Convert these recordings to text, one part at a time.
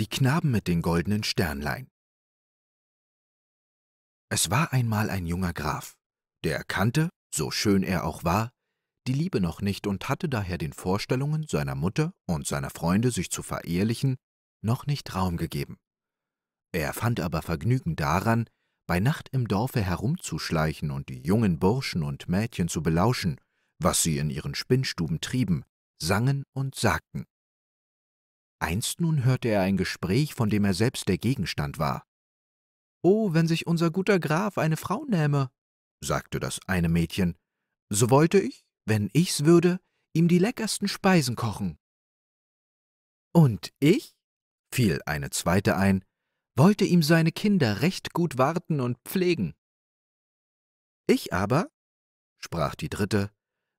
die Knaben mit den goldenen Sternlein. Es war einmal ein junger Graf, der kannte, so schön er auch war, die Liebe noch nicht und hatte daher den Vorstellungen seiner Mutter und seiner Freunde, sich zu verehrlichen, noch nicht Raum gegeben. Er fand aber Vergnügen daran, bei Nacht im Dorfe herumzuschleichen und die jungen Burschen und Mädchen zu belauschen, was sie in ihren Spinnstuben trieben, sangen und sagten. Einst nun hörte er ein Gespräch, von dem er selbst der Gegenstand war. »Oh, wenn sich unser guter Graf eine Frau nähme«, sagte das eine Mädchen, »so wollte ich, wenn ich's würde, ihm die leckersten Speisen kochen.« »Und ich«, fiel eine zweite ein, »wollte ihm seine Kinder recht gut warten und pflegen.« »Ich aber«, sprach die dritte,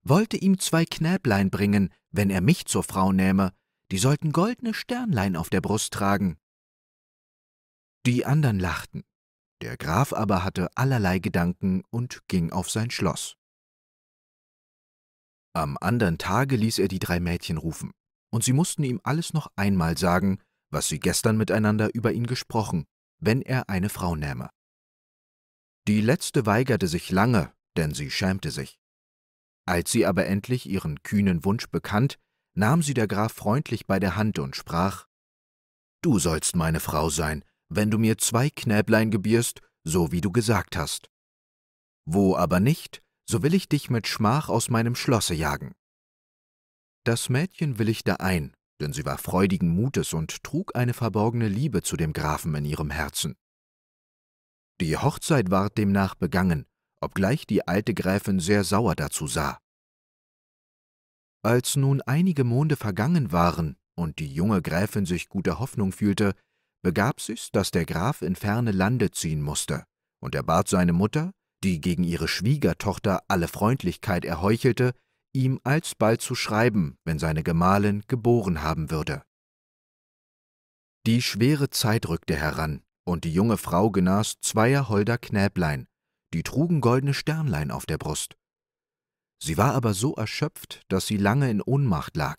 »wollte ihm zwei Knäblein bringen, wenn er mich zur Frau nähme, die sollten goldene Sternlein auf der Brust tragen. Die anderen lachten, der Graf aber hatte allerlei Gedanken und ging auf sein Schloss. Am anderen Tage ließ er die drei Mädchen rufen, und sie mussten ihm alles noch einmal sagen, was sie gestern miteinander über ihn gesprochen, wenn er eine Frau nähme. Die letzte weigerte sich lange, denn sie schämte sich. Als sie aber endlich ihren kühnen Wunsch bekannt, nahm sie der Graf freundlich bei der Hand und sprach Du sollst meine Frau sein, wenn du mir zwei Knäblein gebierst, so wie du gesagt hast. Wo aber nicht, so will ich dich mit Schmach aus meinem Schlosse jagen. Das Mädchen willigte ein, denn sie war freudigen Mutes und trug eine verborgene Liebe zu dem Grafen in ihrem Herzen. Die Hochzeit ward demnach begangen, obgleich die alte Gräfin sehr sauer dazu sah. Als nun einige Monde vergangen waren und die junge Gräfin sich guter Hoffnung fühlte, begab sich's, dass der Graf in ferne Lande ziehen musste, und er bat seine Mutter, die gegen ihre Schwiegertochter alle Freundlichkeit erheuchelte, ihm alsbald zu schreiben, wenn seine Gemahlin geboren haben würde. Die schwere Zeit rückte heran, und die junge Frau genas zweier holder Knäblein, die trugen goldene Sternlein auf der Brust, Sie war aber so erschöpft, dass sie lange in Ohnmacht lag.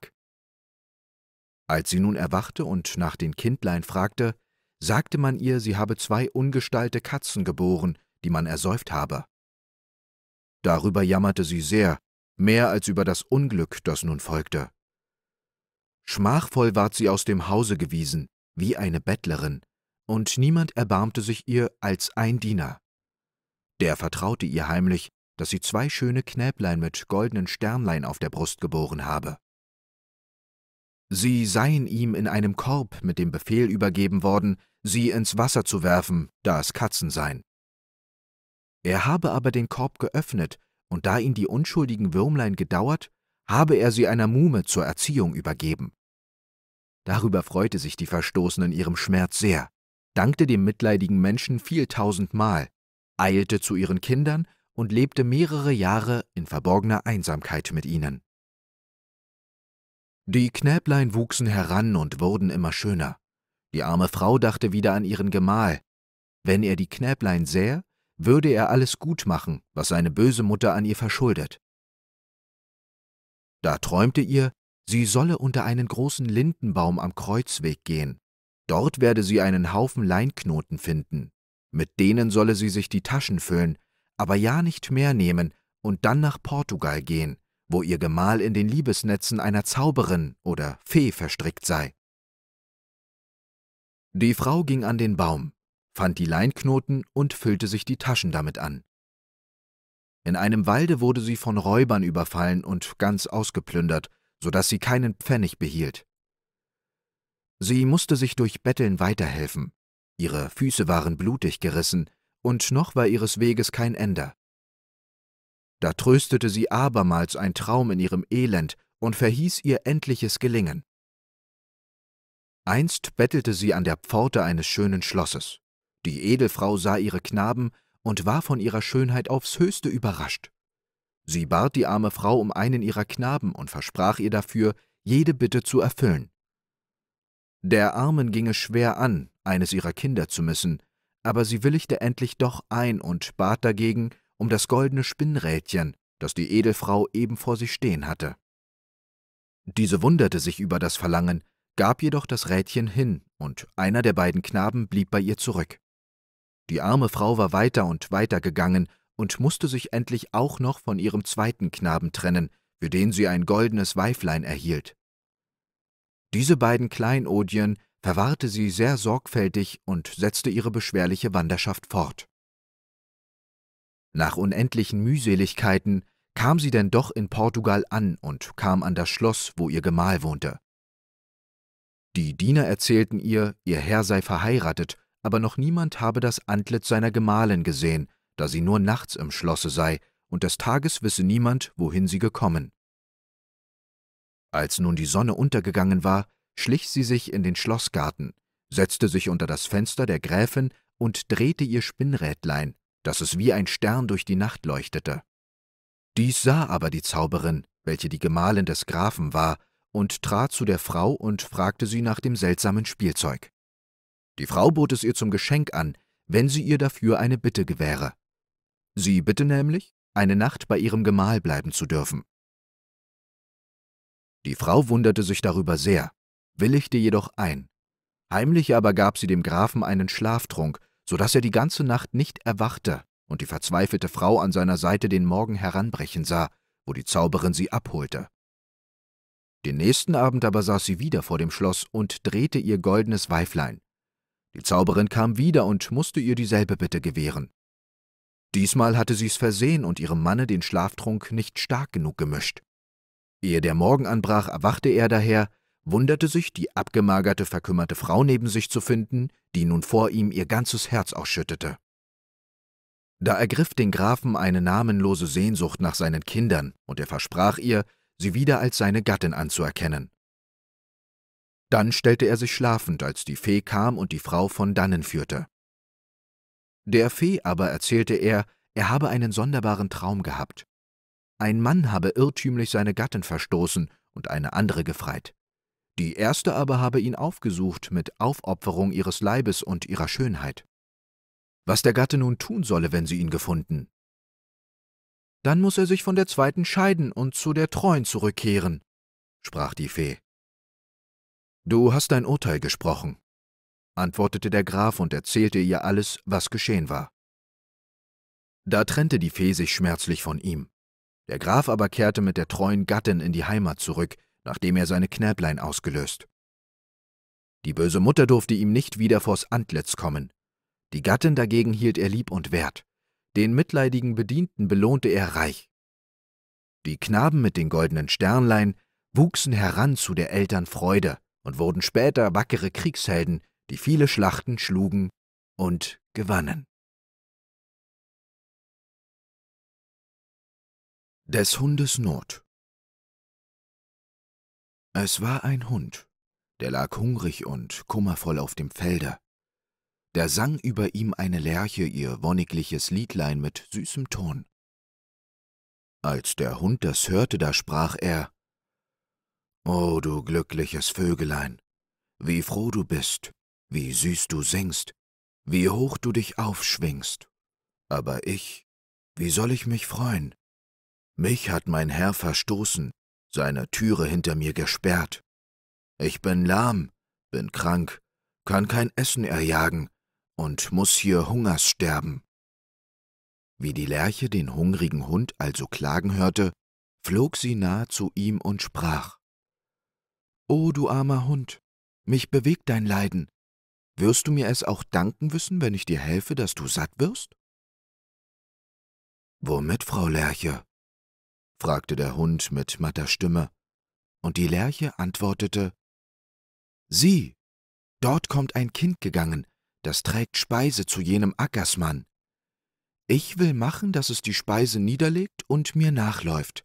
Als sie nun erwachte und nach den Kindlein fragte, sagte man ihr, sie habe zwei ungestalte Katzen geboren, die man ersäuft habe. Darüber jammerte sie sehr, mehr als über das Unglück, das nun folgte. Schmachvoll ward sie aus dem Hause gewiesen, wie eine Bettlerin, und niemand erbarmte sich ihr als ein Diener. Der vertraute ihr heimlich dass sie zwei schöne Knäblein mit goldenen Sternlein auf der Brust geboren habe. Sie seien ihm in einem Korb mit dem Befehl übergeben worden, sie ins Wasser zu werfen, da es Katzen seien. Er habe aber den Korb geöffnet, und da ihn die unschuldigen Würmlein gedauert, habe er sie einer Muhme zur Erziehung übergeben. Darüber freute sich die Verstoßenen ihrem Schmerz sehr, dankte dem mitleidigen Menschen viel tausendmal, eilte zu ihren Kindern und lebte mehrere Jahre in verborgener Einsamkeit mit ihnen. Die Knäblein wuchsen heran und wurden immer schöner. Die arme Frau dachte wieder an ihren Gemahl. Wenn er die Knäblein sähe, würde er alles gut machen, was seine böse Mutter an ihr verschuldet. Da träumte ihr, sie solle unter einen großen Lindenbaum am Kreuzweg gehen. Dort werde sie einen Haufen Leinknoten finden. Mit denen solle sie sich die Taschen füllen, aber ja nicht mehr nehmen und dann nach Portugal gehen, wo ihr Gemahl in den Liebesnetzen einer Zauberin oder Fee verstrickt sei. Die Frau ging an den Baum, fand die Leinknoten und füllte sich die Taschen damit an. In einem Walde wurde sie von Räubern überfallen und ganz ausgeplündert, so dass sie keinen Pfennig behielt. Sie musste sich durch Betteln weiterhelfen. Ihre Füße waren blutig gerissen, und noch war ihres Weges kein Ende. Da tröstete sie abermals ein Traum in ihrem Elend und verhieß ihr endliches Gelingen. Einst bettelte sie an der Pforte eines schönen Schlosses. Die Edelfrau sah ihre Knaben und war von ihrer Schönheit aufs höchste überrascht. Sie bat die arme Frau um einen ihrer Knaben und versprach ihr dafür, jede Bitte zu erfüllen. Der Armen ginge schwer an, eines ihrer Kinder zu missen, aber sie willigte endlich doch ein und bat dagegen um das goldene Spinnrädchen, das die Edelfrau eben vor sich stehen hatte. Diese wunderte sich über das Verlangen, gab jedoch das Rädchen hin, und einer der beiden Knaben blieb bei ihr zurück. Die arme Frau war weiter und weiter gegangen und musste sich endlich auch noch von ihrem zweiten Knaben trennen, für den sie ein goldenes Weiflein erhielt. Diese beiden Kleinodien verwahrte sie sehr sorgfältig und setzte ihre beschwerliche Wanderschaft fort. Nach unendlichen Mühseligkeiten kam sie denn doch in Portugal an und kam an das Schloss, wo ihr Gemahl wohnte. Die Diener erzählten ihr, ihr Herr sei verheiratet, aber noch niemand habe das Antlitz seiner Gemahlin gesehen, da sie nur nachts im Schlosse sei, und des Tages wisse niemand, wohin sie gekommen. Als nun die Sonne untergegangen war, schlich sie sich in den Schlossgarten, setzte sich unter das Fenster der Gräfin und drehte ihr Spinnrädlein, dass es wie ein Stern durch die Nacht leuchtete. Dies sah aber die Zauberin, welche die Gemahlin des Grafen war, und trat zu der Frau und fragte sie nach dem seltsamen Spielzeug. Die Frau bot es ihr zum Geschenk an, wenn sie ihr dafür eine Bitte gewähre. Sie bitte nämlich, eine Nacht bei ihrem Gemahl bleiben zu dürfen. Die Frau wunderte sich darüber sehr, willigte jedoch ein. Heimlich aber gab sie dem Grafen einen Schlaftrunk, so daß er die ganze Nacht nicht erwachte und die verzweifelte Frau an seiner Seite den Morgen heranbrechen sah, wo die Zauberin sie abholte. Den nächsten Abend aber saß sie wieder vor dem Schloss und drehte ihr goldenes Weiflein. Die Zauberin kam wieder und musste ihr dieselbe Bitte gewähren. Diesmal hatte sie's versehen und ihrem Manne den Schlaftrunk nicht stark genug gemischt. Ehe der Morgen anbrach, erwachte er daher, wunderte sich, die abgemagerte, verkümmerte Frau neben sich zu finden, die nun vor ihm ihr ganzes Herz ausschüttete. Da ergriff den Grafen eine namenlose Sehnsucht nach seinen Kindern, und er versprach ihr, sie wieder als seine Gattin anzuerkennen. Dann stellte er sich schlafend, als die Fee kam und die Frau von dannen führte. Der Fee aber erzählte er, er habe einen sonderbaren Traum gehabt. Ein Mann habe irrtümlich seine Gattin verstoßen und eine andere gefreit. Die erste aber habe ihn aufgesucht mit Aufopferung ihres Leibes und ihrer Schönheit. Was der Gatte nun tun solle, wenn sie ihn gefunden? Dann muß er sich von der zweiten scheiden und zu der treuen zurückkehren, sprach die Fee. Du hast dein Urteil gesprochen, antwortete der Graf und erzählte ihr alles, was geschehen war. Da trennte die Fee sich schmerzlich von ihm. Der Graf aber kehrte mit der treuen Gattin in die Heimat zurück, nachdem er seine Knäblein ausgelöst. Die böse Mutter durfte ihm nicht wieder vors Antlitz kommen. Die Gattin dagegen hielt er lieb und wert. Den mitleidigen Bedienten belohnte er reich. Die Knaben mit den goldenen Sternlein wuchsen heran zu der Eltern Freude und wurden später wackere Kriegshelden, die viele Schlachten schlugen und gewannen. Des Hundes Not es war ein Hund, der lag hungrig und kummervoll auf dem Felde. Da sang über ihm eine Lerche ihr wonnigliches Liedlein mit süßem Ton. Als der Hund das hörte, da sprach er O du glückliches Vögelein, wie froh du bist, wie süß du singst, wie hoch du dich aufschwingst. Aber ich, wie soll ich mich freuen? Mich hat mein Herr verstoßen, seine Türe hinter mir gesperrt. Ich bin lahm, bin krank, kann kein Essen erjagen und muß hier Hungers sterben. Wie die Lerche den hungrigen Hund also klagen hörte, flog sie nahe zu ihm und sprach O du armer Hund, mich bewegt dein Leiden. Wirst du mir es auch danken wissen, wenn ich dir helfe, dass du satt wirst? Womit, Frau Lerche? fragte der Hund mit matter Stimme, und die Lerche antwortete Sieh, dort kommt ein Kind gegangen, das trägt Speise zu jenem Ackersmann. Ich will machen, dass es die Speise niederlegt und mir nachläuft.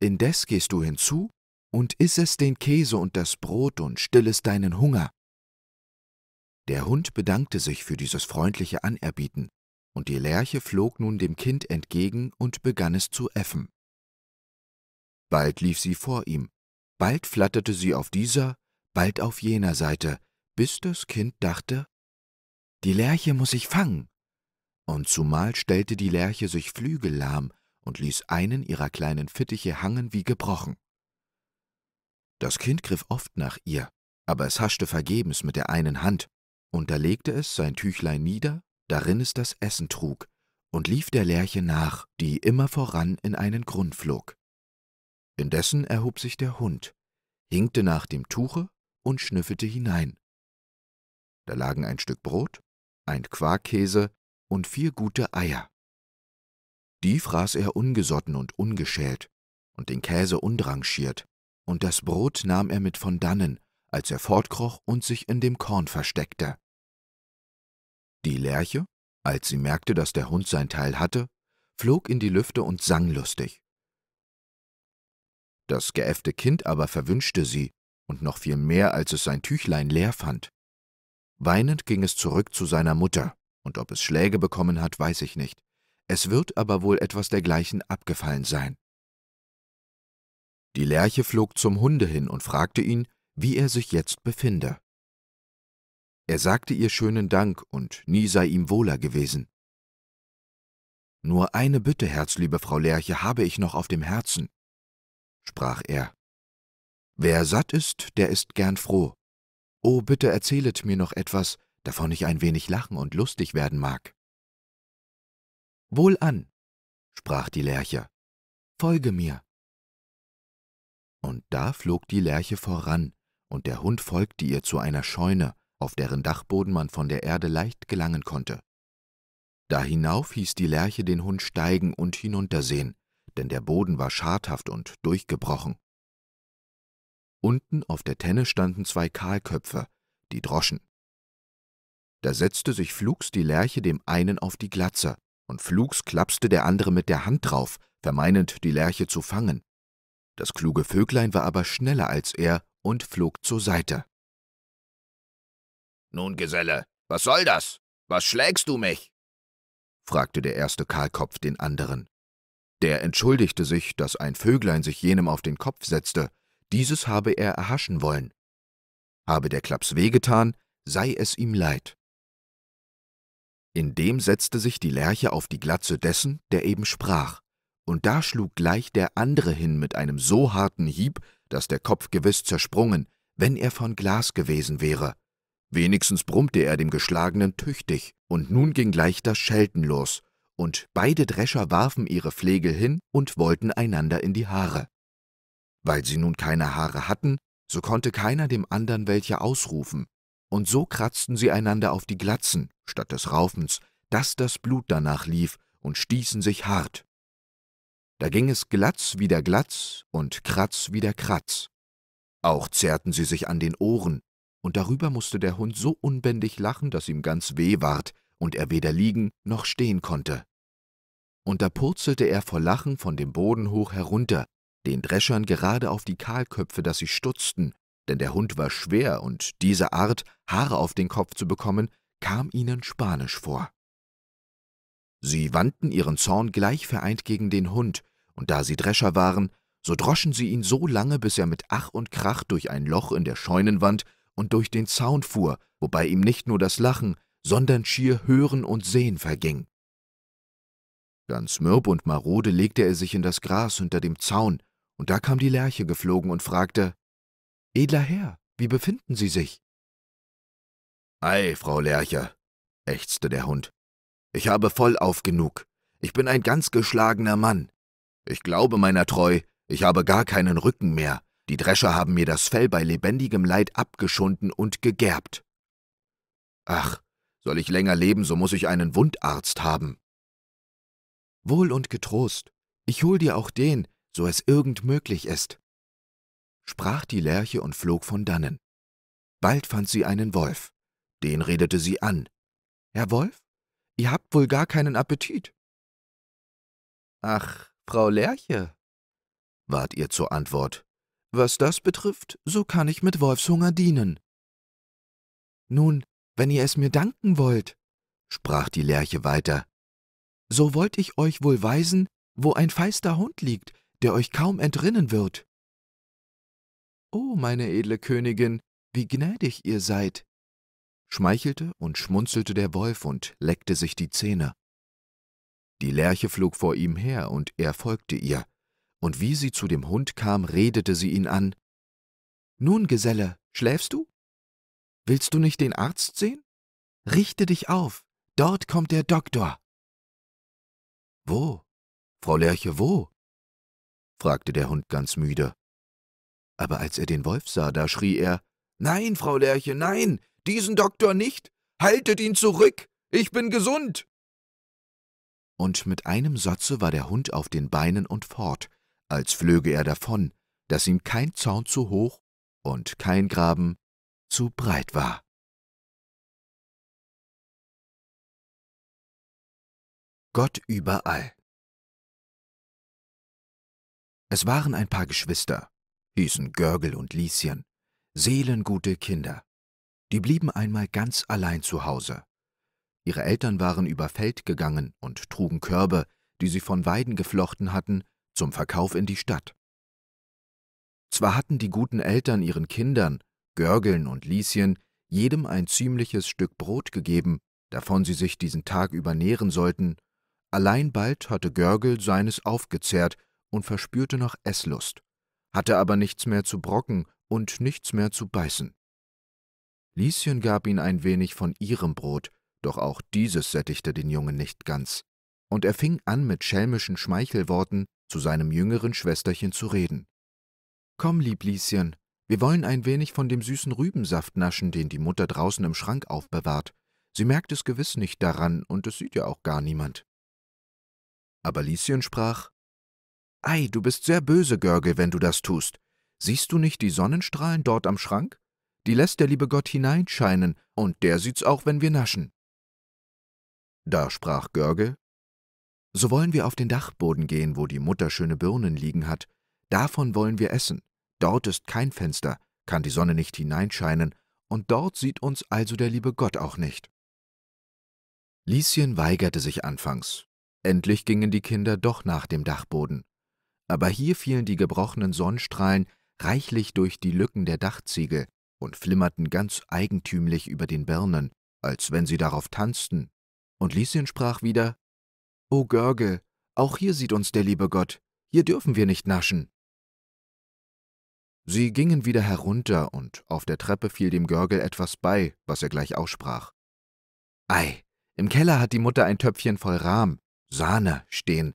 Indes gehst du hinzu und iss es den Käse und das Brot und stillest deinen Hunger. Der Hund bedankte sich für dieses freundliche Anerbieten, und die Lerche flog nun dem Kind entgegen und begann es zu äffen. Bald lief sie vor ihm, bald flatterte sie auf dieser, bald auf jener Seite, bis das Kind dachte, die Lerche muß ich fangen. Und zumal stellte die Lerche sich Flügel lahm und ließ einen ihrer kleinen Fittiche hangen wie gebrochen. Das Kind griff oft nach ihr, aber es haschte vergebens mit der einen Hand, und da legte es sein Tüchlein nieder, darin es das Essen trug, und lief der Lerche nach, die immer voran in einen Grund flog. Indessen erhob sich der Hund, hinkte nach dem Tuche und schnüffelte hinein. Da lagen ein Stück Brot, ein Quarkkäse und vier gute Eier. Die fraß er ungesotten und ungeschält und den Käse undrangiert, und das Brot nahm er mit von dannen, als er fortkroch und sich in dem Korn versteckte. Die Lerche, als sie merkte, dass der Hund sein Teil hatte, flog in die Lüfte und sang lustig. Das geäffte Kind aber verwünschte sie, und noch viel mehr, als es sein Tüchlein leer fand. Weinend ging es zurück zu seiner Mutter, und ob es Schläge bekommen hat, weiß ich nicht. Es wird aber wohl etwas dergleichen abgefallen sein. Die Lerche flog zum Hunde hin und fragte ihn, wie er sich jetzt befinde. Er sagte ihr schönen Dank, und nie sei ihm wohler gewesen. Nur eine Bitte, herzliebe Frau Lerche, habe ich noch auf dem Herzen sprach er. Wer satt ist, der ist gern froh. O bitte erzählet mir noch etwas, davon ich ein wenig lachen und lustig werden mag. Wohlan, sprach die Lerche, folge mir. Und da flog die Lerche voran, und der Hund folgte ihr zu einer Scheune, auf deren Dachboden man von der Erde leicht gelangen konnte. Da hinauf hieß die Lerche den Hund steigen und hinuntersehen, denn der Boden war schadhaft und durchgebrochen. Unten auf der Tenne standen zwei Kahlköpfe, die Droschen. Da setzte sich flugs die Lerche dem einen auf die Glatze, und flugs klapste der andere mit der Hand drauf, vermeinend die Lerche zu fangen. Das kluge Vöglein war aber schneller als er und flog zur Seite. Nun, Geselle, was soll das? Was schlägst du mich? fragte der erste Kahlkopf den anderen. Der entschuldigte sich, dass ein Vöglein sich jenem auf den Kopf setzte, dieses habe er erhaschen wollen. Habe der Klaps wehgetan, sei es ihm leid. Indem setzte sich die Lerche auf die Glatze dessen, der eben sprach, und da schlug gleich der andere hin mit einem so harten Hieb, dass der Kopf gewiss zersprungen, wenn er von Glas gewesen wäre. Wenigstens brummte er dem Geschlagenen tüchtig, und nun ging gleich das Schelten los, und beide Drescher warfen ihre Flegel hin und wollten einander in die Haare. Weil sie nun keine Haare hatten, so konnte keiner dem andern welche ausrufen, und so kratzten sie einander auf die Glatzen, statt des Raufens, daß das Blut danach lief und stießen sich hart. Da ging es glatz wieder glatz und kratz wieder kratz. Auch zerrten sie sich an den Ohren, und darüber mußte der Hund so unbändig lachen, daß ihm ganz weh ward, und er weder liegen noch stehen konnte. Und da purzelte er vor Lachen von dem Boden hoch herunter, den Dreschern gerade auf die Kahlköpfe, dass sie stutzten, denn der Hund war schwer und diese Art, Haare auf den Kopf zu bekommen, kam ihnen spanisch vor. Sie wandten ihren Zorn gleich vereint gegen den Hund, und da sie Drescher waren, so droschen sie ihn so lange, bis er mit Ach und Krach durch ein Loch in der Scheunenwand und durch den Zaun fuhr, wobei ihm nicht nur das Lachen, sondern schier Hören und Sehen verging. Ganz mürb und marode legte er sich in das Gras hinter dem Zaun, und da kam die Lerche geflogen und fragte, »Edler Herr, wie befinden Sie sich?« »Ei, Frau Lerche«, ächzte der Hund, »ich habe vollauf genug. Ich bin ein ganz geschlagener Mann. Ich glaube meiner treu, ich habe gar keinen Rücken mehr. Die Drescher haben mir das Fell bei lebendigem Leid abgeschunden und gegerbt.« »Ach, soll ich länger leben, so muss ich einen Wundarzt haben. Wohl und getrost, ich hol dir auch den, so es irgend möglich ist. Sprach die Lerche und flog von dannen. Bald fand sie einen Wolf. Den redete sie an. Herr Wolf, ihr habt wohl gar keinen Appetit. Ach, Frau Lerche, ward ihr zur Antwort, was das betrifft, so kann ich mit Wolfshunger dienen. Nun, wenn ihr es mir danken wollt, sprach die Lerche weiter, so wollt ich euch wohl weisen, wo ein feister Hund liegt, der euch kaum entrinnen wird. O oh, meine edle Königin, wie gnädig ihr seid, schmeichelte und schmunzelte der Wolf und leckte sich die Zähne. Die Lerche flog vor ihm her, und er folgte ihr, und wie sie zu dem Hund kam, redete sie ihn an. Nun, Geselle, schläfst du? Willst du nicht den Arzt sehen? Richte dich auf, dort kommt der Doktor. Wo? Frau Lerche, wo? fragte der Hund ganz müde. Aber als er den Wolf sah, da schrie er Nein, Frau Lerche, nein, diesen Doktor nicht. Haltet ihn zurück. Ich bin gesund. Und mit einem Satze war der Hund auf den Beinen und fort, als flöge er davon, dass ihm kein Zaun zu hoch und kein Graben zu breit war. Gott überall. Es waren ein paar Geschwister, hießen Görgel und Lieschen, seelengute Kinder. Die blieben einmal ganz allein zu Hause. Ihre Eltern waren über Feld gegangen und trugen Körbe, die sie von Weiden geflochten hatten, zum Verkauf in die Stadt. Zwar hatten die guten Eltern ihren Kindern, Görgeln und Lieschen jedem ein ziemliches Stück Brot gegeben, davon sie sich diesen Tag über nähren sollten. Allein bald hatte Görgel seines aufgezehrt und verspürte noch Esslust, hatte aber nichts mehr zu brocken und nichts mehr zu beißen. Lieschen gab ihm ein wenig von ihrem Brot, doch auch dieses sättigte den Jungen nicht ganz, und er fing an, mit schelmischen Schmeichelworten zu seinem jüngeren Schwesterchen zu reden. Komm, lieb Lieschen, wir wollen ein wenig von dem süßen Rübensaft naschen, den die Mutter draußen im Schrank aufbewahrt. Sie merkt es gewiss nicht daran, und es sieht ja auch gar niemand. Aber Lieschen sprach, Ei, du bist sehr böse, Görgel, wenn du das tust. Siehst du nicht die Sonnenstrahlen dort am Schrank? Die lässt der liebe Gott hineinscheinen, und der sieht's auch, wenn wir naschen. Da sprach Görgel, So wollen wir auf den Dachboden gehen, wo die Mutter schöne Birnen liegen hat, davon wollen wir essen. Dort ist kein Fenster, kann die Sonne nicht hineinscheinen, und dort sieht uns also der liebe Gott auch nicht. Lieschen weigerte sich anfangs. Endlich gingen die Kinder doch nach dem Dachboden. Aber hier fielen die gebrochenen Sonnenstrahlen reichlich durch die Lücken der Dachziegel und flimmerten ganz eigentümlich über den Birnen, als wenn sie darauf tanzten. Und Lieschen sprach wieder: O Görgel, auch hier sieht uns der liebe Gott, hier dürfen wir nicht naschen. Sie gingen wieder herunter, und auf der Treppe fiel dem Görgel etwas bei, was er gleich aussprach. Ei, im Keller hat die Mutter ein Töpfchen voll Rahm, Sahne, stehen,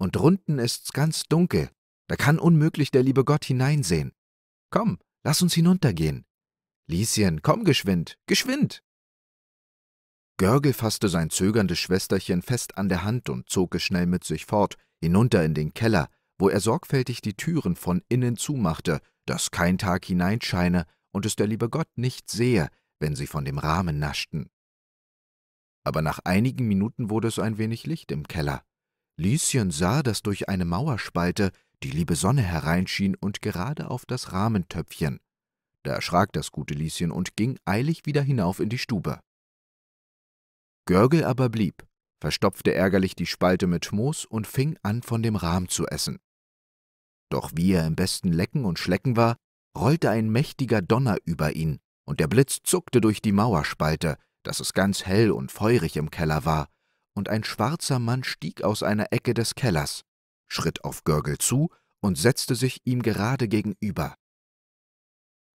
und drunten ist's ganz dunkel, da kann unmöglich der liebe Gott hineinsehen. Komm, lass uns hinuntergehen. Lieschen, komm geschwind, geschwind! Görgel faßte sein zögerndes Schwesterchen fest an der Hand und zog es schnell mit sich fort, hinunter in den Keller, wo er sorgfältig die Türen von innen zumachte daß kein Tag hineinscheine und es der liebe Gott nicht sehe, wenn sie von dem Rahmen naschten. Aber nach einigen Minuten wurde es ein wenig Licht im Keller. Lieschen sah, daß durch eine Mauerspalte die liebe Sonne hereinschien und gerade auf das Rahmentöpfchen. Da erschrak das gute Lieschen und ging eilig wieder hinauf in die Stube. Görgel aber blieb, verstopfte ärgerlich die Spalte mit Moos und fing an, von dem Rahm zu essen. Doch wie er im besten Lecken und Schlecken war, rollte ein mächtiger Donner über ihn, und der Blitz zuckte durch die Mauerspalte, daß es ganz hell und feurig im Keller war, und ein schwarzer Mann stieg aus einer Ecke des Kellers, schritt auf Görgel zu und setzte sich ihm gerade gegenüber.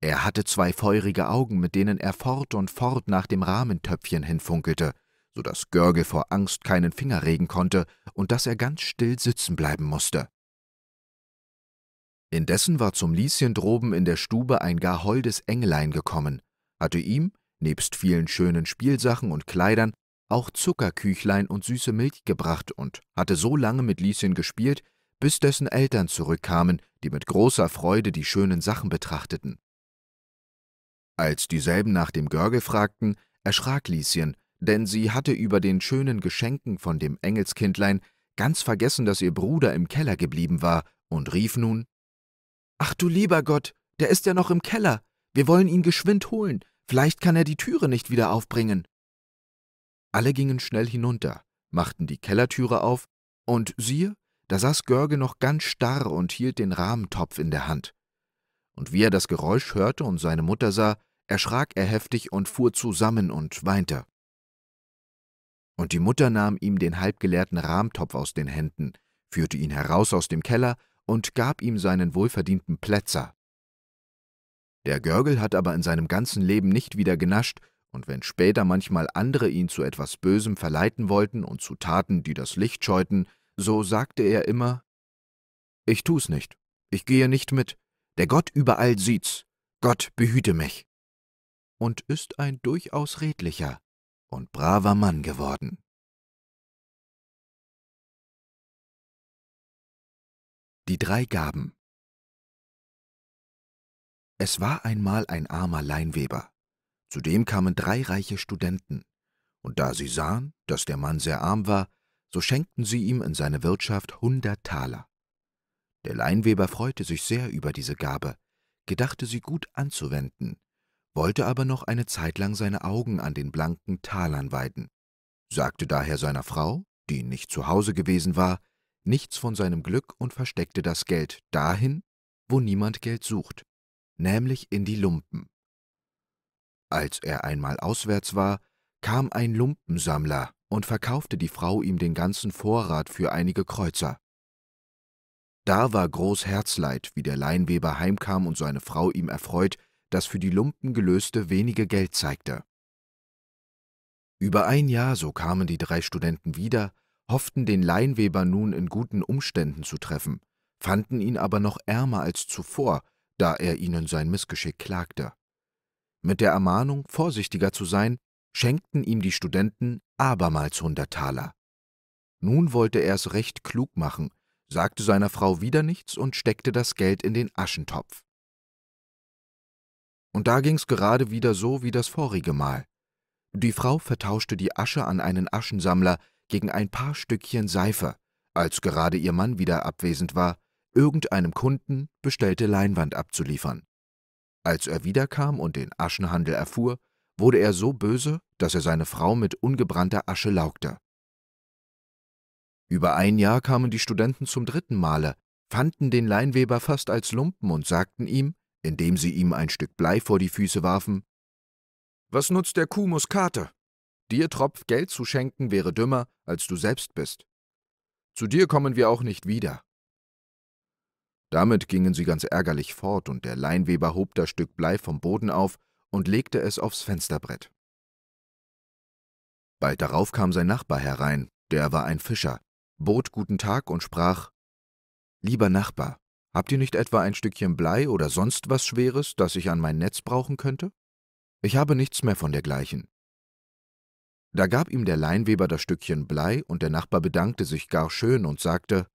Er hatte zwei feurige Augen, mit denen er fort und fort nach dem Rahmentöpfchen hinfunkelte, so daß Görgel vor Angst keinen Finger regen konnte und daß er ganz still sitzen bleiben mußte. Indessen war zum Lieschen droben in der Stube ein gar holdes Engelein gekommen, hatte ihm, nebst vielen schönen Spielsachen und Kleidern, auch Zuckerküchlein und süße Milch gebracht und hatte so lange mit Lieschen gespielt, bis dessen Eltern zurückkamen, die mit großer Freude die schönen Sachen betrachteten. Als dieselben nach dem Görgel fragten, erschrak Lieschen, denn sie hatte über den schönen Geschenken von dem Engelskindlein ganz vergessen, dass ihr Bruder im Keller geblieben war, und rief nun Ach du lieber Gott, der ist ja noch im Keller. Wir wollen ihn geschwind holen. Vielleicht kann er die Türe nicht wieder aufbringen. Alle gingen schnell hinunter, machten die Kellertüre auf, und siehe, da saß Görge noch ganz starr und hielt den Rahmentopf in der Hand. Und wie er das Geräusch hörte und seine Mutter sah, erschrak er heftig und fuhr zusammen und weinte. Und die Mutter nahm ihm den halbgeleerten Rahmtopf aus den Händen, führte ihn heraus aus dem Keller und gab ihm seinen wohlverdienten Plätzer. Der Görgel hat aber in seinem ganzen Leben nicht wieder genascht, und wenn später manchmal andere ihn zu etwas Bösem verleiten wollten und zu Taten, die das Licht scheuten, so sagte er immer Ich tu's nicht, ich gehe nicht mit, der Gott überall sieht's, Gott behüte mich. Und ist ein durchaus redlicher und braver Mann geworden. Die drei Gaben Es war einmal ein armer Leinweber. Zu dem kamen drei reiche Studenten. Und da sie sahen, dass der Mann sehr arm war, so schenkten sie ihm in seine Wirtschaft hundert Taler. Der Leinweber freute sich sehr über diese Gabe, gedachte sie gut anzuwenden, wollte aber noch eine Zeit lang seine Augen an den blanken Talern weiden, sagte daher seiner Frau, die nicht zu Hause gewesen war, nichts von seinem Glück und versteckte das Geld dahin, wo niemand Geld sucht, nämlich in die Lumpen. Als er einmal auswärts war, kam ein Lumpensammler und verkaufte die Frau ihm den ganzen Vorrat für einige Kreuzer. Da war groß Herzleid, wie der Leinweber heimkam und seine Frau ihm erfreut, das für die Lumpen gelöste wenige Geld zeigte. Über ein Jahr so kamen die drei Studenten wieder hofften den Leinweber nun in guten Umständen zu treffen, fanden ihn aber noch ärmer als zuvor, da er ihnen sein Missgeschick klagte. Mit der Ermahnung, vorsichtiger zu sein, schenkten ihm die Studenten abermals hundert Taler. Nun wollte er es recht klug machen, sagte seiner Frau wieder nichts und steckte das Geld in den Aschentopf. Und da ging's gerade wieder so wie das vorige Mal. Die Frau vertauschte die Asche an einen Aschensammler, gegen ein paar Stückchen Seife, als gerade ihr Mann wieder abwesend war, irgendeinem Kunden bestellte Leinwand abzuliefern. Als er wiederkam und den Aschenhandel erfuhr, wurde er so böse, dass er seine Frau mit ungebrannter Asche laugte. Über ein Jahr kamen die Studenten zum dritten Male, fanden den Leinweber fast als Lumpen und sagten ihm, indem sie ihm ein Stück Blei vor die Füße warfen, »Was nutzt der Kuh Muskate? Dir Tropf Geld zu schenken wäre dümmer, als du selbst bist. Zu dir kommen wir auch nicht wieder. Damit gingen sie ganz ärgerlich fort, und der Leinweber hob das Stück Blei vom Boden auf und legte es aufs Fensterbrett. Bald darauf kam sein Nachbar herein, der war ein Fischer, bot guten Tag und sprach Lieber Nachbar, habt ihr nicht etwa ein Stückchen Blei oder sonst was Schweres, das ich an mein Netz brauchen könnte? Ich habe nichts mehr von dergleichen. Da gab ihm der Leinweber das Stückchen Blei, und der Nachbar bedankte sich gar schön und sagte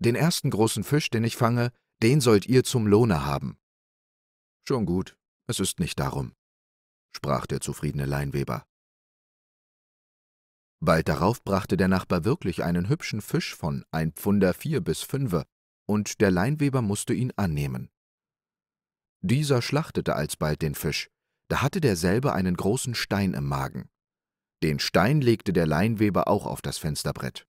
Den ersten großen Fisch, den ich fange, den sollt ihr zum Lohne haben. Schon gut, es ist nicht darum, sprach der zufriedene Leinweber. Bald darauf brachte der Nachbar wirklich einen hübschen Fisch von ein Pfunder vier bis fünfe, und der Leinweber mußte ihn annehmen. Dieser schlachtete alsbald den Fisch, da hatte derselbe einen großen Stein im Magen. Den Stein legte der Leinweber auch auf das Fensterbrett.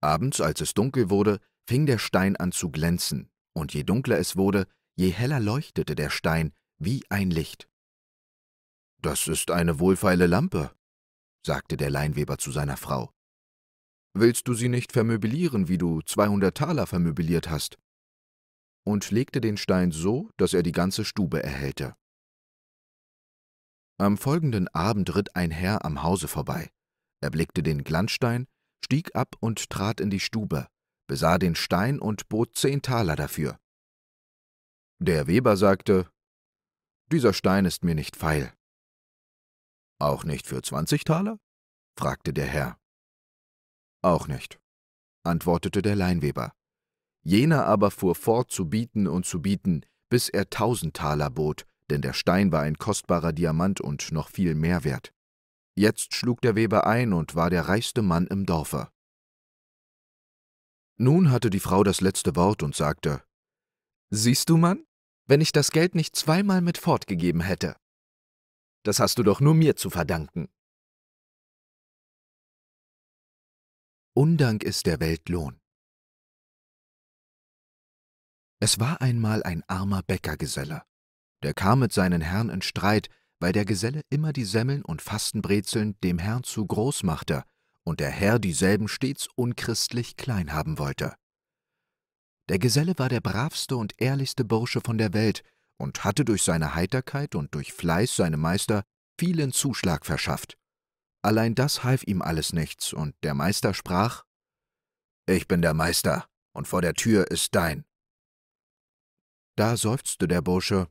Abends, als es dunkel wurde, fing der Stein an zu glänzen, und je dunkler es wurde, je heller leuchtete der Stein wie ein Licht. Das ist eine wohlfeile Lampe, sagte der Leinweber zu seiner Frau. Willst du sie nicht vermöblieren, wie du 200 Taler vermöbliert hast? Und legte den Stein so, dass er die ganze Stube erhellte. Am folgenden Abend ritt ein Herr am Hause vorbei. Er blickte den Glanzstein, stieg ab und trat in die Stube, besah den Stein und bot zehn Taler dafür. Der Weber sagte, dieser Stein ist mir nicht feil. Auch nicht für zwanzig Taler? fragte der Herr. Auch nicht, antwortete der Leinweber. Jener aber fuhr fort zu bieten und zu bieten, bis er tausend Taler bot, denn der Stein war ein kostbarer Diamant und noch viel mehr wert. Jetzt schlug der Weber ein und war der reichste Mann im Dorfe. Nun hatte die Frau das letzte Wort und sagte, Siehst du, Mann, wenn ich das Geld nicht zweimal mit fortgegeben hätte. Das hast du doch nur mir zu verdanken. Undank ist der Welt Lohn. Es war einmal ein armer Bäckergeselle, der kam mit seinen Herrn in Streit, weil der Geselle immer die Semmeln und Fastenbrezeln dem Herrn zu groß machte und der Herr dieselben stets unchristlich klein haben wollte. Der Geselle war der bravste und ehrlichste Bursche von der Welt und hatte durch seine Heiterkeit und durch Fleiß seinem Meister vielen Zuschlag verschafft. Allein das half ihm alles nichts, und der Meister sprach Ich bin der Meister, und vor der Tür ist dein. Da seufzte der Bursche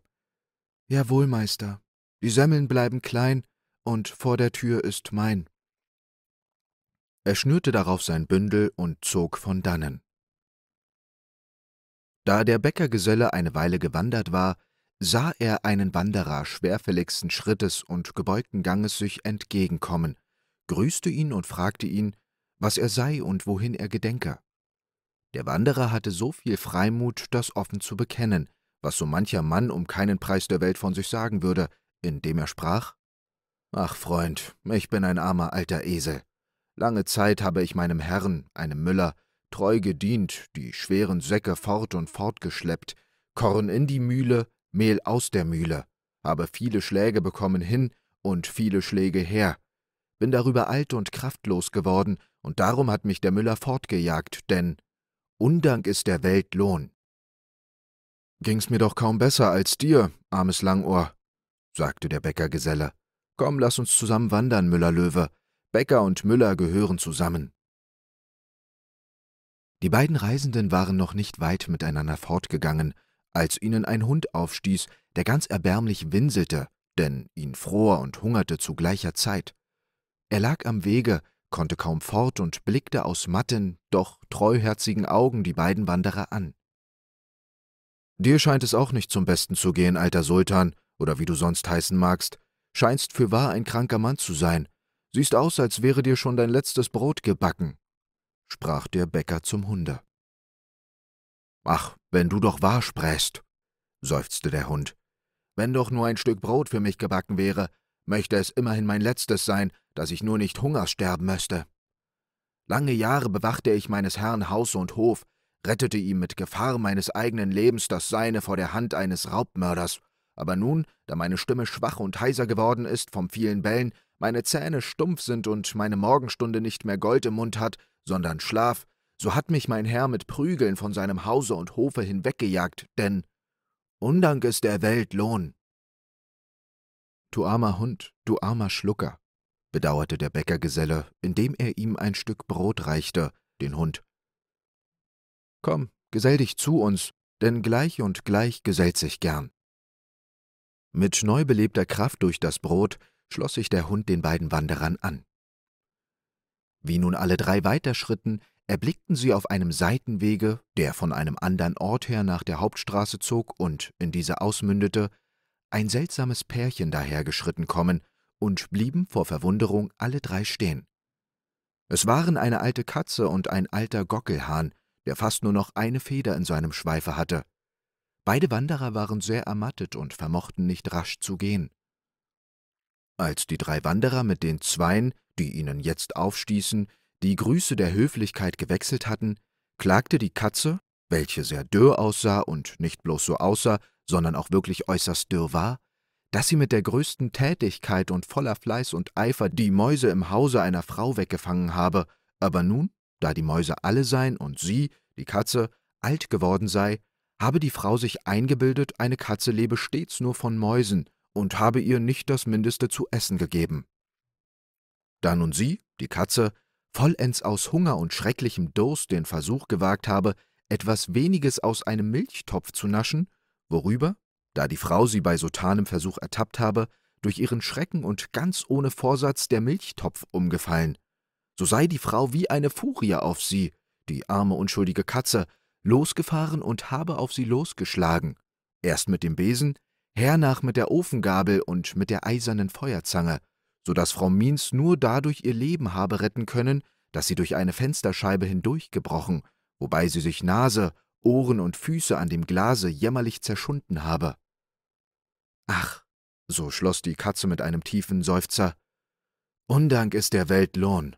Jawohl, Meister. Die Semmeln bleiben klein, und vor der Tür ist mein. Er schnürte darauf sein Bündel und zog von dannen. Da der Bäckergeselle eine Weile gewandert war, sah er einen Wanderer schwerfälligsten Schrittes und gebeugten Ganges sich entgegenkommen, grüßte ihn und fragte ihn, was er sei und wohin er gedenke. Der Wanderer hatte so viel Freimut, das offen zu bekennen, was so mancher Mann um keinen Preis der Welt von sich sagen würde, indem er sprach Ach Freund, ich bin ein armer alter Esel. Lange Zeit habe ich meinem Herrn, einem Müller, treu gedient, die schweren Säcke fort und fort geschleppt, Korn in die Mühle, Mehl aus der Mühle, habe viele Schläge bekommen hin und viele Schläge her. Bin darüber alt und kraftlos geworden, und darum hat mich der Müller fortgejagt, denn Undank ist der Welt Lohn. Ging's mir doch kaum besser als dir, armes Langohr, sagte der Bäckergeselle. Komm, lass uns zusammen wandern, Müllerlöwe. Bäcker und Müller gehören zusammen. Die beiden Reisenden waren noch nicht weit miteinander fortgegangen, als ihnen ein Hund aufstieß, der ganz erbärmlich winselte, denn ihn fror und hungerte zu gleicher Zeit. Er lag am Wege, konnte kaum fort und blickte aus matten, doch treuherzigen Augen die beiden Wanderer an. Dir scheint es auch nicht zum Besten zu gehen, alter Sultan, oder wie du sonst heißen magst. Scheinst für wahr ein kranker Mann zu sein. Siehst aus, als wäre dir schon dein letztes Brot gebacken, sprach der Bäcker zum Hunde. Ach, wenn du doch wahr sprächst, seufzte der Hund. Wenn doch nur ein Stück Brot für mich gebacken wäre, möchte es immerhin mein letztes sein, dass ich nur nicht Hungers sterben müsste. Lange Jahre bewachte ich meines Herrn Haus und Hof, rettete ihm mit Gefahr meines eigenen Lebens das Seine vor der Hand eines Raubmörders. Aber nun, da meine Stimme schwach und heiser geworden ist vom vielen Bellen, meine Zähne stumpf sind und meine Morgenstunde nicht mehr Gold im Mund hat, sondern Schlaf, so hat mich mein Herr mit Prügeln von seinem Hause und Hofe hinweggejagt, denn Undank ist der Welt Lohn. Du armer Hund, du armer Schlucker, bedauerte der Bäckergeselle, indem er ihm ein Stück Brot reichte, den Hund Komm, gesell dich zu uns, denn gleich und gleich gesellt sich gern. Mit neu belebter Kraft durch das Brot schloss sich der Hund den beiden Wanderern an. Wie nun alle drei weiterschritten, erblickten sie auf einem Seitenwege, der von einem anderen Ort her nach der Hauptstraße zog und in diese ausmündete, ein seltsames Pärchen dahergeschritten kommen und blieben vor Verwunderung alle drei stehen. Es waren eine alte Katze und ein alter Gockelhahn, der fast nur noch eine Feder in seinem Schweife hatte. Beide Wanderer waren sehr ermattet und vermochten nicht rasch zu gehen. Als die drei Wanderer mit den Zweien, die ihnen jetzt aufstießen, die Grüße der Höflichkeit gewechselt hatten, klagte die Katze, welche sehr dürr aussah und nicht bloß so aussah, sondern auch wirklich äußerst dürr war, dass sie mit der größten Tätigkeit und voller Fleiß und Eifer die Mäuse im Hause einer Frau weggefangen habe, aber nun da die Mäuse alle seien und sie, die Katze, alt geworden sei, habe die Frau sich eingebildet, eine Katze lebe stets nur von Mäusen und habe ihr nicht das Mindeste zu essen gegeben. Da nun sie, die Katze, vollends aus Hunger und schrecklichem Durst den Versuch gewagt habe, etwas weniges aus einem Milchtopf zu naschen, worüber, da die Frau sie bei so tanem Versuch ertappt habe, durch ihren Schrecken und ganz ohne Vorsatz der Milchtopf umgefallen, so sei die Frau wie eine Furie auf sie, die arme unschuldige Katze, losgefahren und habe auf sie losgeschlagen, erst mit dem Besen, hernach mit der Ofengabel und mit der eisernen Feuerzange, so dass Frau Miens nur dadurch ihr Leben habe retten können, daß sie durch eine Fensterscheibe hindurchgebrochen, wobei sie sich Nase, Ohren und Füße an dem Glase jämmerlich zerschunden habe. Ach, so schloß die Katze mit einem tiefen Seufzer, Undank ist der Welt Lohn.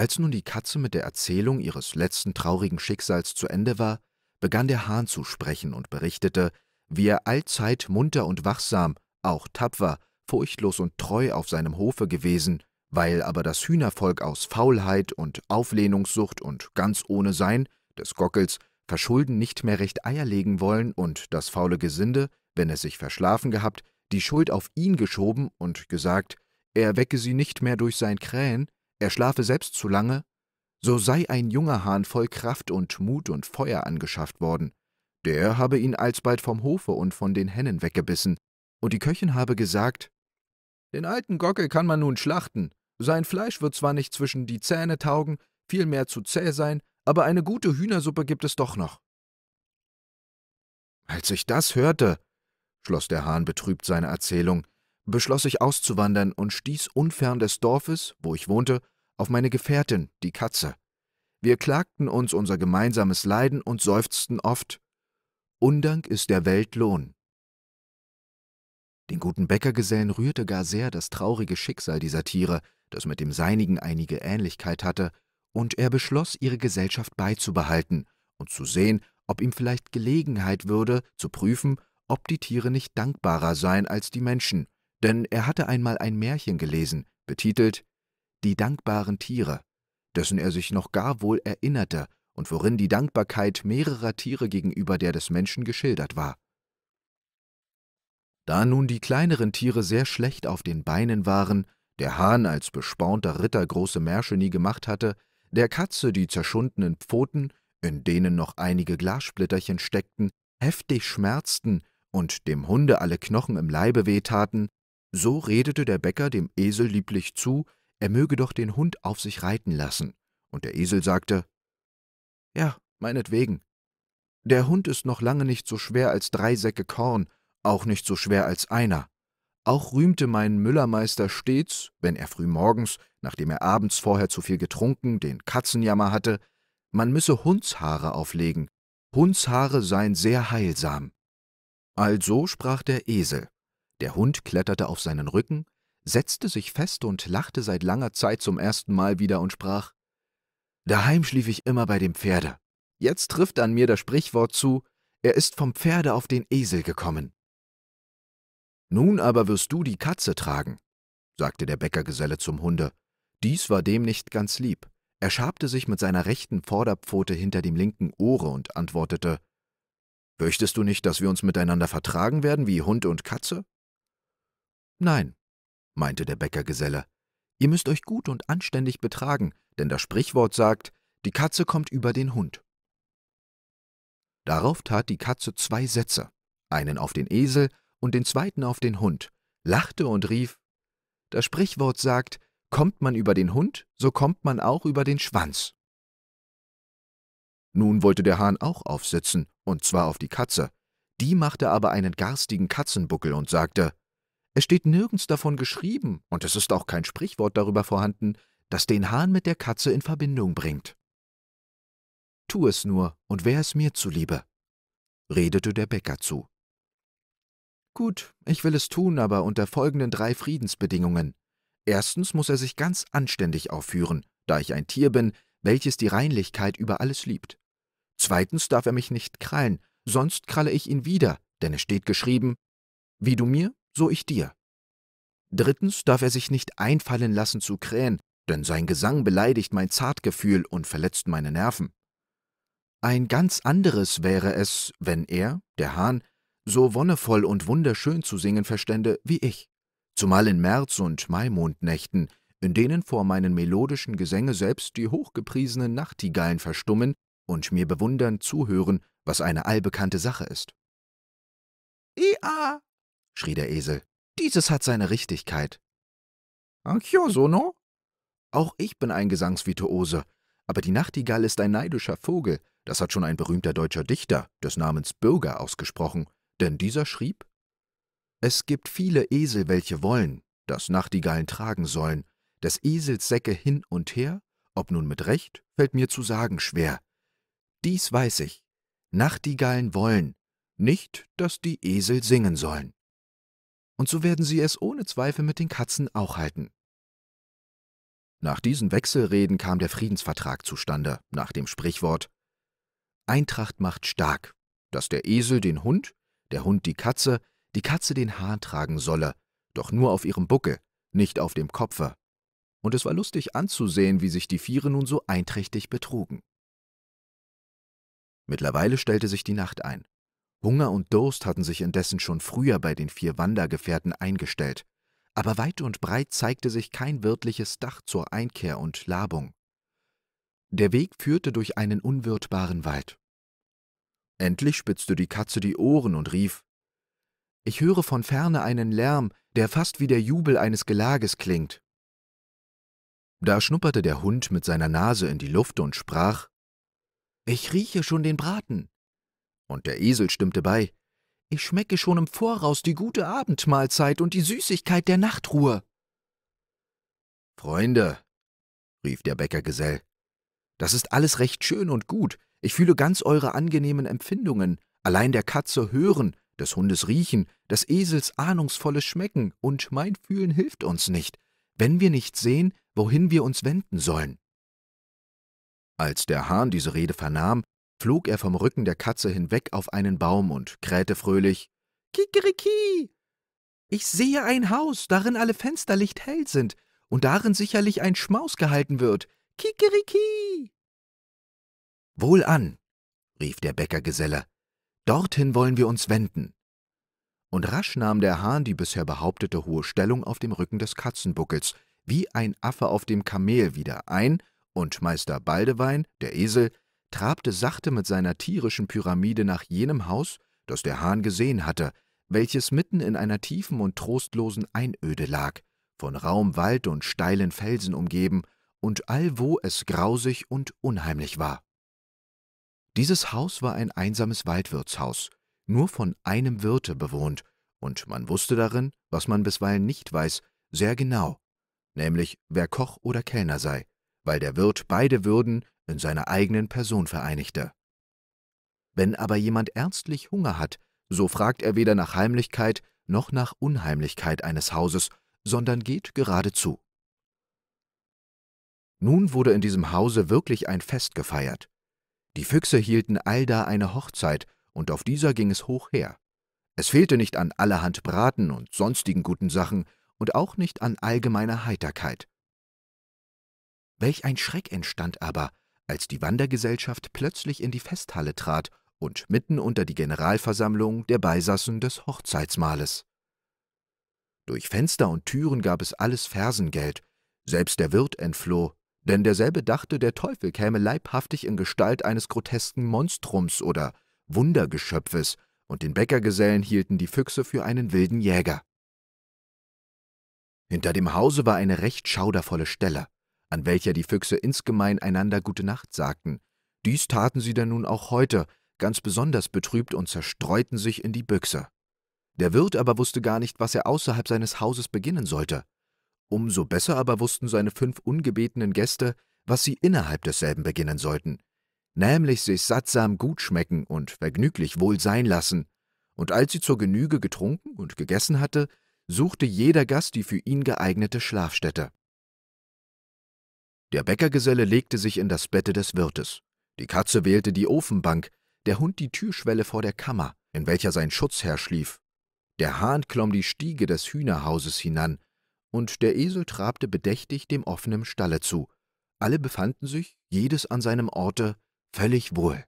Als nun die Katze mit der Erzählung ihres letzten traurigen Schicksals zu Ende war, begann der Hahn zu sprechen und berichtete, wie er allzeit munter und wachsam, auch tapfer, furchtlos und treu auf seinem Hofe gewesen, weil aber das Hühnervolk aus Faulheit und Auflehnungssucht und ganz ohne Sein des Gockels Verschulden nicht mehr recht Eier legen wollen und das faule Gesinde, wenn es sich verschlafen gehabt, die Schuld auf ihn geschoben und gesagt, er wecke sie nicht mehr durch sein Krähen, er schlafe selbst zu lange, so sei ein junger Hahn voll Kraft und Mut und Feuer angeschafft worden, der habe ihn alsbald vom Hofe und von den Hennen weggebissen, und die Köchin habe gesagt, »Den alten Gockel kann man nun schlachten, sein Fleisch wird zwar nicht zwischen die Zähne taugen, vielmehr zu zäh sein, aber eine gute Hühnersuppe gibt es doch noch.« Als ich das hörte, schloss der Hahn betrübt seine Erzählung, beschloss ich auszuwandern und stieß unfern des Dorfes, wo ich wohnte, auf meine Gefährtin, die Katze. Wir klagten uns unser gemeinsames Leiden und seufzten oft Undank ist der Welt Lohn. Den guten Bäckergesellen rührte gar sehr das traurige Schicksal dieser Tiere, das mit dem seinigen einige Ähnlichkeit hatte, und er beschloss, ihre Gesellschaft beizubehalten und zu sehen, ob ihm vielleicht Gelegenheit würde, zu prüfen, ob die Tiere nicht dankbarer seien als die Menschen, denn er hatte einmal ein Märchen gelesen, betitelt »Die dankbaren Tiere«, dessen er sich noch gar wohl erinnerte und worin die Dankbarkeit mehrerer Tiere gegenüber der des Menschen geschildert war. Da nun die kleineren Tiere sehr schlecht auf den Beinen waren, der Hahn als bespornter Ritter große Märsche nie gemacht hatte, der Katze die zerschundenen Pfoten, in denen noch einige Glassplitterchen steckten, heftig schmerzten und dem Hunde alle Knochen im Leibe wehtaten, so redete der Bäcker dem Esel lieblich zu, er möge doch den Hund auf sich reiten lassen, und der Esel sagte Ja, meinetwegen. Der Hund ist noch lange nicht so schwer als drei Säcke Korn, auch nicht so schwer als einer. Auch rühmte mein Müllermeister stets, wenn er frühmorgens, nachdem er abends vorher zu viel getrunken, den Katzenjammer hatte, man müsse Hundshaare auflegen, Hundshaare seien sehr heilsam. Also sprach der Esel, der Hund kletterte auf seinen Rücken, setzte sich fest und lachte seit langer Zeit zum ersten Mal wieder und sprach Daheim schlief ich immer bei dem Pferde. Jetzt trifft an mir das Sprichwort zu, er ist vom Pferde auf den Esel gekommen. Nun aber wirst du die Katze tragen, sagte der Bäckergeselle zum Hunde. Dies war dem nicht ganz lieb. Er schabte sich mit seiner rechten Vorderpfote hinter dem linken Ohre und antwortete Fürchtest du nicht, dass wir uns miteinander vertragen werden wie Hund und Katze? Nein, meinte der Bäckergeselle, ihr müsst euch gut und anständig betragen, denn das Sprichwort sagt, die Katze kommt über den Hund. Darauf tat die Katze zwei Sätze, einen auf den Esel und den zweiten auf den Hund, lachte und rief Das Sprichwort sagt, kommt man über den Hund, so kommt man auch über den Schwanz. Nun wollte der Hahn auch aufsitzen, und zwar auf die Katze, die machte aber einen garstigen Katzenbuckel und sagte es steht nirgends davon geschrieben, und es ist auch kein Sprichwort darüber vorhanden, das den Hahn mit der Katze in Verbindung bringt. Tu es nur, und wär es mir zuliebe, redete der Bäcker zu. Gut, ich will es tun, aber unter folgenden drei Friedensbedingungen. Erstens muss er sich ganz anständig aufführen, da ich ein Tier bin, welches die Reinlichkeit über alles liebt. Zweitens darf er mich nicht krallen, sonst kralle ich ihn wieder, denn es steht geschrieben, wie du mir, so ich dir. Drittens darf er sich nicht einfallen lassen zu krähen, denn sein Gesang beleidigt mein Zartgefühl und verletzt meine Nerven. Ein ganz anderes wäre es, wenn er, der Hahn, so wonnevoll und wunderschön zu singen verstände wie ich, zumal in März- und Maimondnächten, in denen vor meinen melodischen Gesänge selbst die hochgepriesenen Nachtigallen verstummen und mir bewundernd zuhören, was eine allbekannte Sache ist. Ia, schrie der Esel. Dieses hat seine Richtigkeit. Anch'io sono? Auch ich bin ein Gesangsvirtuose, aber die Nachtigall ist ein neidischer Vogel, das hat schon ein berühmter deutscher Dichter des Namens Bürger ausgesprochen, denn dieser schrieb Es gibt viele Esel, welche wollen, dass Nachtigallen tragen sollen, des Esels Säcke hin und her, ob nun mit Recht, fällt mir zu sagen schwer. Dies weiß ich, Nachtigallen wollen, nicht, dass die Esel singen sollen und so werden sie es ohne Zweifel mit den Katzen auch halten. Nach diesen Wechselreden kam der Friedensvertrag zustande, nach dem Sprichwort Eintracht macht stark, dass der Esel den Hund, der Hund die Katze, die Katze den Hahn tragen solle, doch nur auf ihrem Buckel, nicht auf dem Kopfe. Und es war lustig anzusehen, wie sich die Viere nun so einträchtig betrugen. Mittlerweile stellte sich die Nacht ein. Hunger und Durst hatten sich indessen schon früher bei den vier Wandergefährten eingestellt, aber weit und breit zeigte sich kein wirtliches Dach zur Einkehr und Labung. Der Weg führte durch einen unwirtbaren Wald. Endlich spitzte die Katze die Ohren und rief Ich höre von ferne einen Lärm, der fast wie der Jubel eines Gelages klingt. Da schnupperte der Hund mit seiner Nase in die Luft und sprach Ich rieche schon den Braten, und der Esel stimmte bei. Ich schmecke schon im Voraus die gute Abendmahlzeit und die Süßigkeit der Nachtruhe. Freunde, rief der Bäckergesell, das ist alles recht schön und gut, ich fühle ganz eure angenehmen Empfindungen, allein der Katze hören, des Hundes riechen, des Esels ahnungsvolles Schmecken und mein Fühlen hilft uns nicht, wenn wir nicht sehen, wohin wir uns wenden sollen. Als der Hahn diese Rede vernahm, flog er vom Rücken der Katze hinweg auf einen Baum und krähte fröhlich Kikeriki. Ich sehe ein Haus, darin alle Fenster lichthell sind und darin sicherlich ein Schmaus gehalten wird. Kikeriki. Wohlan, rief der Bäckergeselle, dorthin wollen wir uns wenden. Und rasch nahm der Hahn die bisher behauptete hohe Stellung auf dem Rücken des Katzenbuckels, wie ein Affe auf dem Kamel wieder ein, und Meister Baldewein, der Esel, trabte sachte mit seiner tierischen Pyramide nach jenem Haus, das der Hahn gesehen hatte, welches mitten in einer tiefen und trostlosen Einöde lag, von rauem Wald und steilen Felsen umgeben und allwo es grausig und unheimlich war. Dieses Haus war ein einsames Waldwirtshaus, nur von einem Wirte bewohnt, und man wusste darin, was man bisweilen nicht weiß, sehr genau, nämlich wer Koch oder Kellner sei, weil der Wirt beide Würden in seiner eigenen Person vereinigte. Wenn aber jemand ernstlich Hunger hat, so fragt er weder nach Heimlichkeit noch nach Unheimlichkeit eines Hauses, sondern geht geradezu. Nun wurde in diesem Hause wirklich ein Fest gefeiert. Die Füchse hielten allda eine Hochzeit, und auf dieser ging es hoch her. Es fehlte nicht an allerhand Braten und sonstigen guten Sachen und auch nicht an allgemeiner Heiterkeit. Welch ein Schreck entstand aber, als die Wandergesellschaft plötzlich in die Festhalle trat und mitten unter die Generalversammlung der Beisassen des Hochzeitsmahles. Durch Fenster und Türen gab es alles Fersengeld, selbst der Wirt entfloh, denn derselbe dachte, der Teufel käme leibhaftig in Gestalt eines grotesken Monstrums oder Wundergeschöpfes, und den Bäckergesellen hielten die Füchse für einen wilden Jäger. Hinter dem Hause war eine recht schaudervolle Stelle an welcher die Füchse insgemein einander gute Nacht sagten. Dies taten sie denn nun auch heute, ganz besonders betrübt und zerstreuten sich in die Büchse. Der Wirt aber wusste gar nicht, was er außerhalb seines Hauses beginnen sollte. Umso besser aber wussten seine fünf ungebetenen Gäste, was sie innerhalb desselben beginnen sollten, nämlich sich sattsam gut schmecken und vergnüglich wohl sein lassen. Und als sie zur Genüge getrunken und gegessen hatte, suchte jeder Gast die für ihn geeignete Schlafstätte. Der Bäckergeselle legte sich in das Bette des Wirtes. Die Katze wählte die Ofenbank, der Hund die Türschwelle vor der Kammer, in welcher sein Schutzherr schlief. Der Hahn klomm die Stiege des Hühnerhauses hinan, und der Esel trabte bedächtig dem offenen Stalle zu. Alle befanden sich, jedes an seinem Orte, völlig wohl.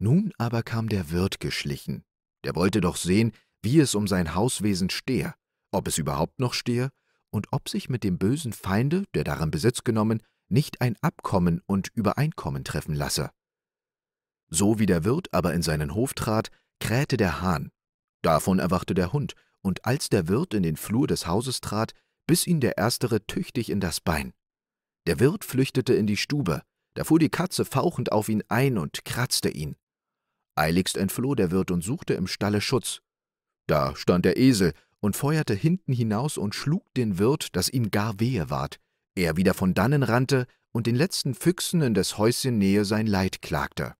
Nun aber kam der Wirt geschlichen. Der wollte doch sehen, wie es um sein Hauswesen stehe, ob es überhaupt noch stehe und ob sich mit dem bösen Feinde, der daran Besitz genommen, nicht ein Abkommen und Übereinkommen treffen lasse. So wie der Wirt aber in seinen Hof trat, krähte der Hahn. Davon erwachte der Hund, und als der Wirt in den Flur des Hauses trat, biss ihn der Erstere tüchtig in das Bein. Der Wirt flüchtete in die Stube, da fuhr die Katze fauchend auf ihn ein und kratzte ihn. Eiligst entfloh der Wirt und suchte im Stalle Schutz. Da stand der Esel und feuerte hinten hinaus und schlug den Wirt, daß ihm gar wehe ward, er wieder von dannen rannte und den letzten Füchsen in des Häuschen Nähe sein Leid klagte.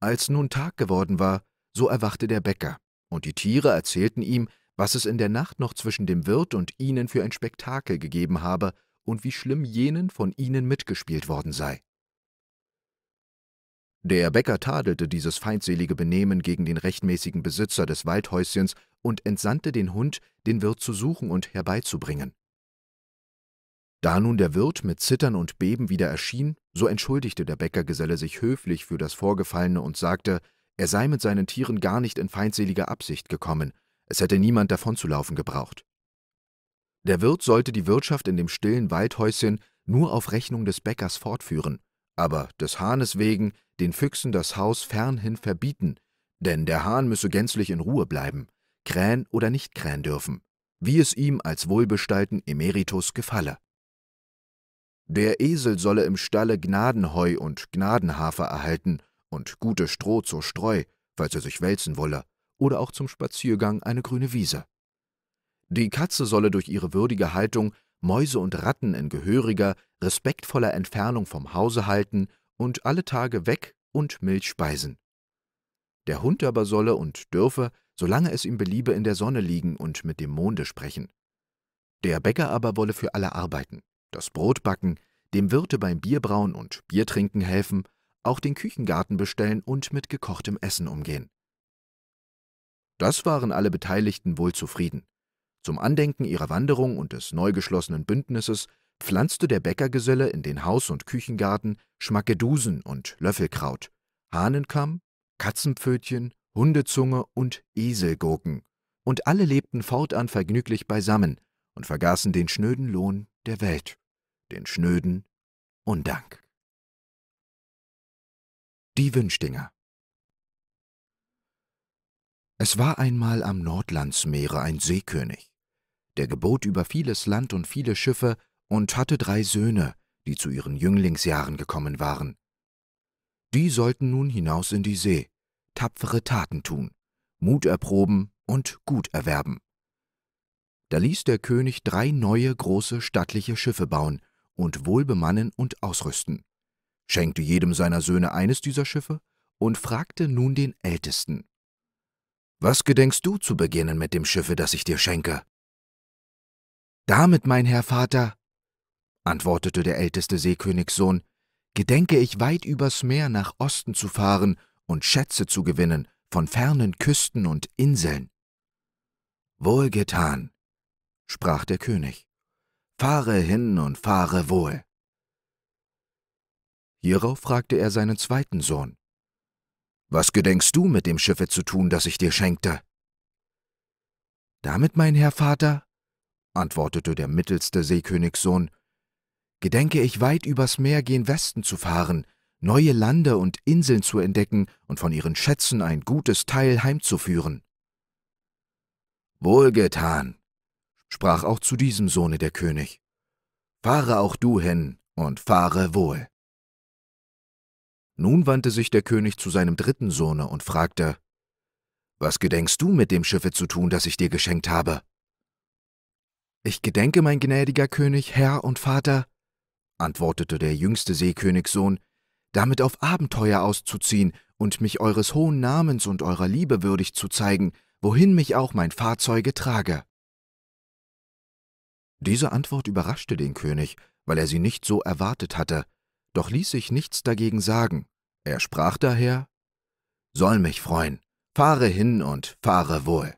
Als nun Tag geworden war, so erwachte der Bäcker, und die Tiere erzählten ihm, was es in der Nacht noch zwischen dem Wirt und ihnen für ein Spektakel gegeben habe und wie schlimm jenen von ihnen mitgespielt worden sei. Der Bäcker tadelte dieses feindselige Benehmen gegen den rechtmäßigen Besitzer des Waldhäuschens und entsandte den Hund, den Wirt zu suchen und herbeizubringen. Da nun der Wirt mit Zittern und Beben wieder erschien, so entschuldigte der Bäckergeselle sich höflich für das Vorgefallene und sagte, er sei mit seinen Tieren gar nicht in feindseliger Absicht gekommen, es hätte niemand davonzulaufen gebraucht. Der Wirt sollte die Wirtschaft in dem stillen Waldhäuschen nur auf Rechnung des Bäckers fortführen, aber des Hahnes wegen den Füchsen das Haus fernhin verbieten, denn der Hahn müsse gänzlich in Ruhe bleiben krähen oder nicht krähen dürfen, wie es ihm als wohlbestallten Emeritus gefalle. Der Esel solle im Stalle Gnadenheu und Gnadenhafer erhalten und gute Stroh zur Streu, falls er sich wälzen wolle, oder auch zum Spaziergang eine grüne Wiese. Die Katze solle durch ihre würdige Haltung Mäuse und Ratten in gehöriger, respektvoller Entfernung vom Hause halten und alle Tage weg und Milch speisen. Der Hund aber solle und dürfe solange es ihm beliebe, in der Sonne liegen und mit dem Monde sprechen. Der Bäcker aber wolle für alle arbeiten, das Brot backen, dem Wirte beim Bierbrauen und Biertrinken helfen, auch den Küchengarten bestellen und mit gekochtem Essen umgehen. Das waren alle Beteiligten wohl zufrieden. Zum Andenken ihrer Wanderung und des neu geschlossenen Bündnisses pflanzte der Bäckergeselle in den Haus- und Küchengarten Schmackedusen und Löffelkraut, Hahnenkamm, Katzenpfötchen Hundezunge und Eselgurken, und alle lebten fortan vergnüglich beisammen und vergaßen den schnöden Lohn der Welt, den schnöden Undank. Die Wünschdinger Es war einmal am Nordlandsmeere ein Seekönig, der gebot über vieles Land und viele Schiffe und hatte drei Söhne, die zu ihren Jünglingsjahren gekommen waren. Die sollten nun hinaus in die See, tapfere Taten tun, Mut erproben und Gut erwerben. Da ließ der König drei neue große stattliche Schiffe bauen und wohlbemannen und ausrüsten, schenkte jedem seiner Söhne eines dieser Schiffe und fragte nun den Ältesten, Was gedenkst du zu beginnen mit dem Schiffe, das ich dir schenke? Damit, mein Herr Vater, antwortete der älteste Seekönigssohn, gedenke ich weit übers Meer nach Osten zu fahren und Schätze zu gewinnen von fernen Küsten und Inseln. Wohlgetan, sprach der König, fahre hin und fahre wohl. Hierauf fragte er seinen zweiten Sohn, Was gedenkst du mit dem Schiffe zu tun, das ich dir schenkte? Damit, mein Herr Vater, antwortete der mittelste Seekönigssohn, gedenke ich weit übers Meer gen Westen zu fahren, neue Lande und Inseln zu entdecken und von ihren Schätzen ein gutes Teil heimzuführen. Wohlgetan, sprach auch zu diesem Sohne der König. Fahre auch du hin und fahre wohl. Nun wandte sich der König zu seinem dritten Sohne und fragte, Was gedenkst du mit dem Schiffe zu tun, das ich dir geschenkt habe? Ich gedenke, mein gnädiger König, Herr und Vater, antwortete der jüngste Seekönigssohn, damit auf Abenteuer auszuziehen und mich eures hohen Namens und eurer Liebe würdig zu zeigen, wohin mich auch mein Fahrzeuge trage. Diese Antwort überraschte den König, weil er sie nicht so erwartet hatte, doch ließ sich nichts dagegen sagen. Er sprach daher, »Soll mich freuen, fahre hin und fahre wohl.«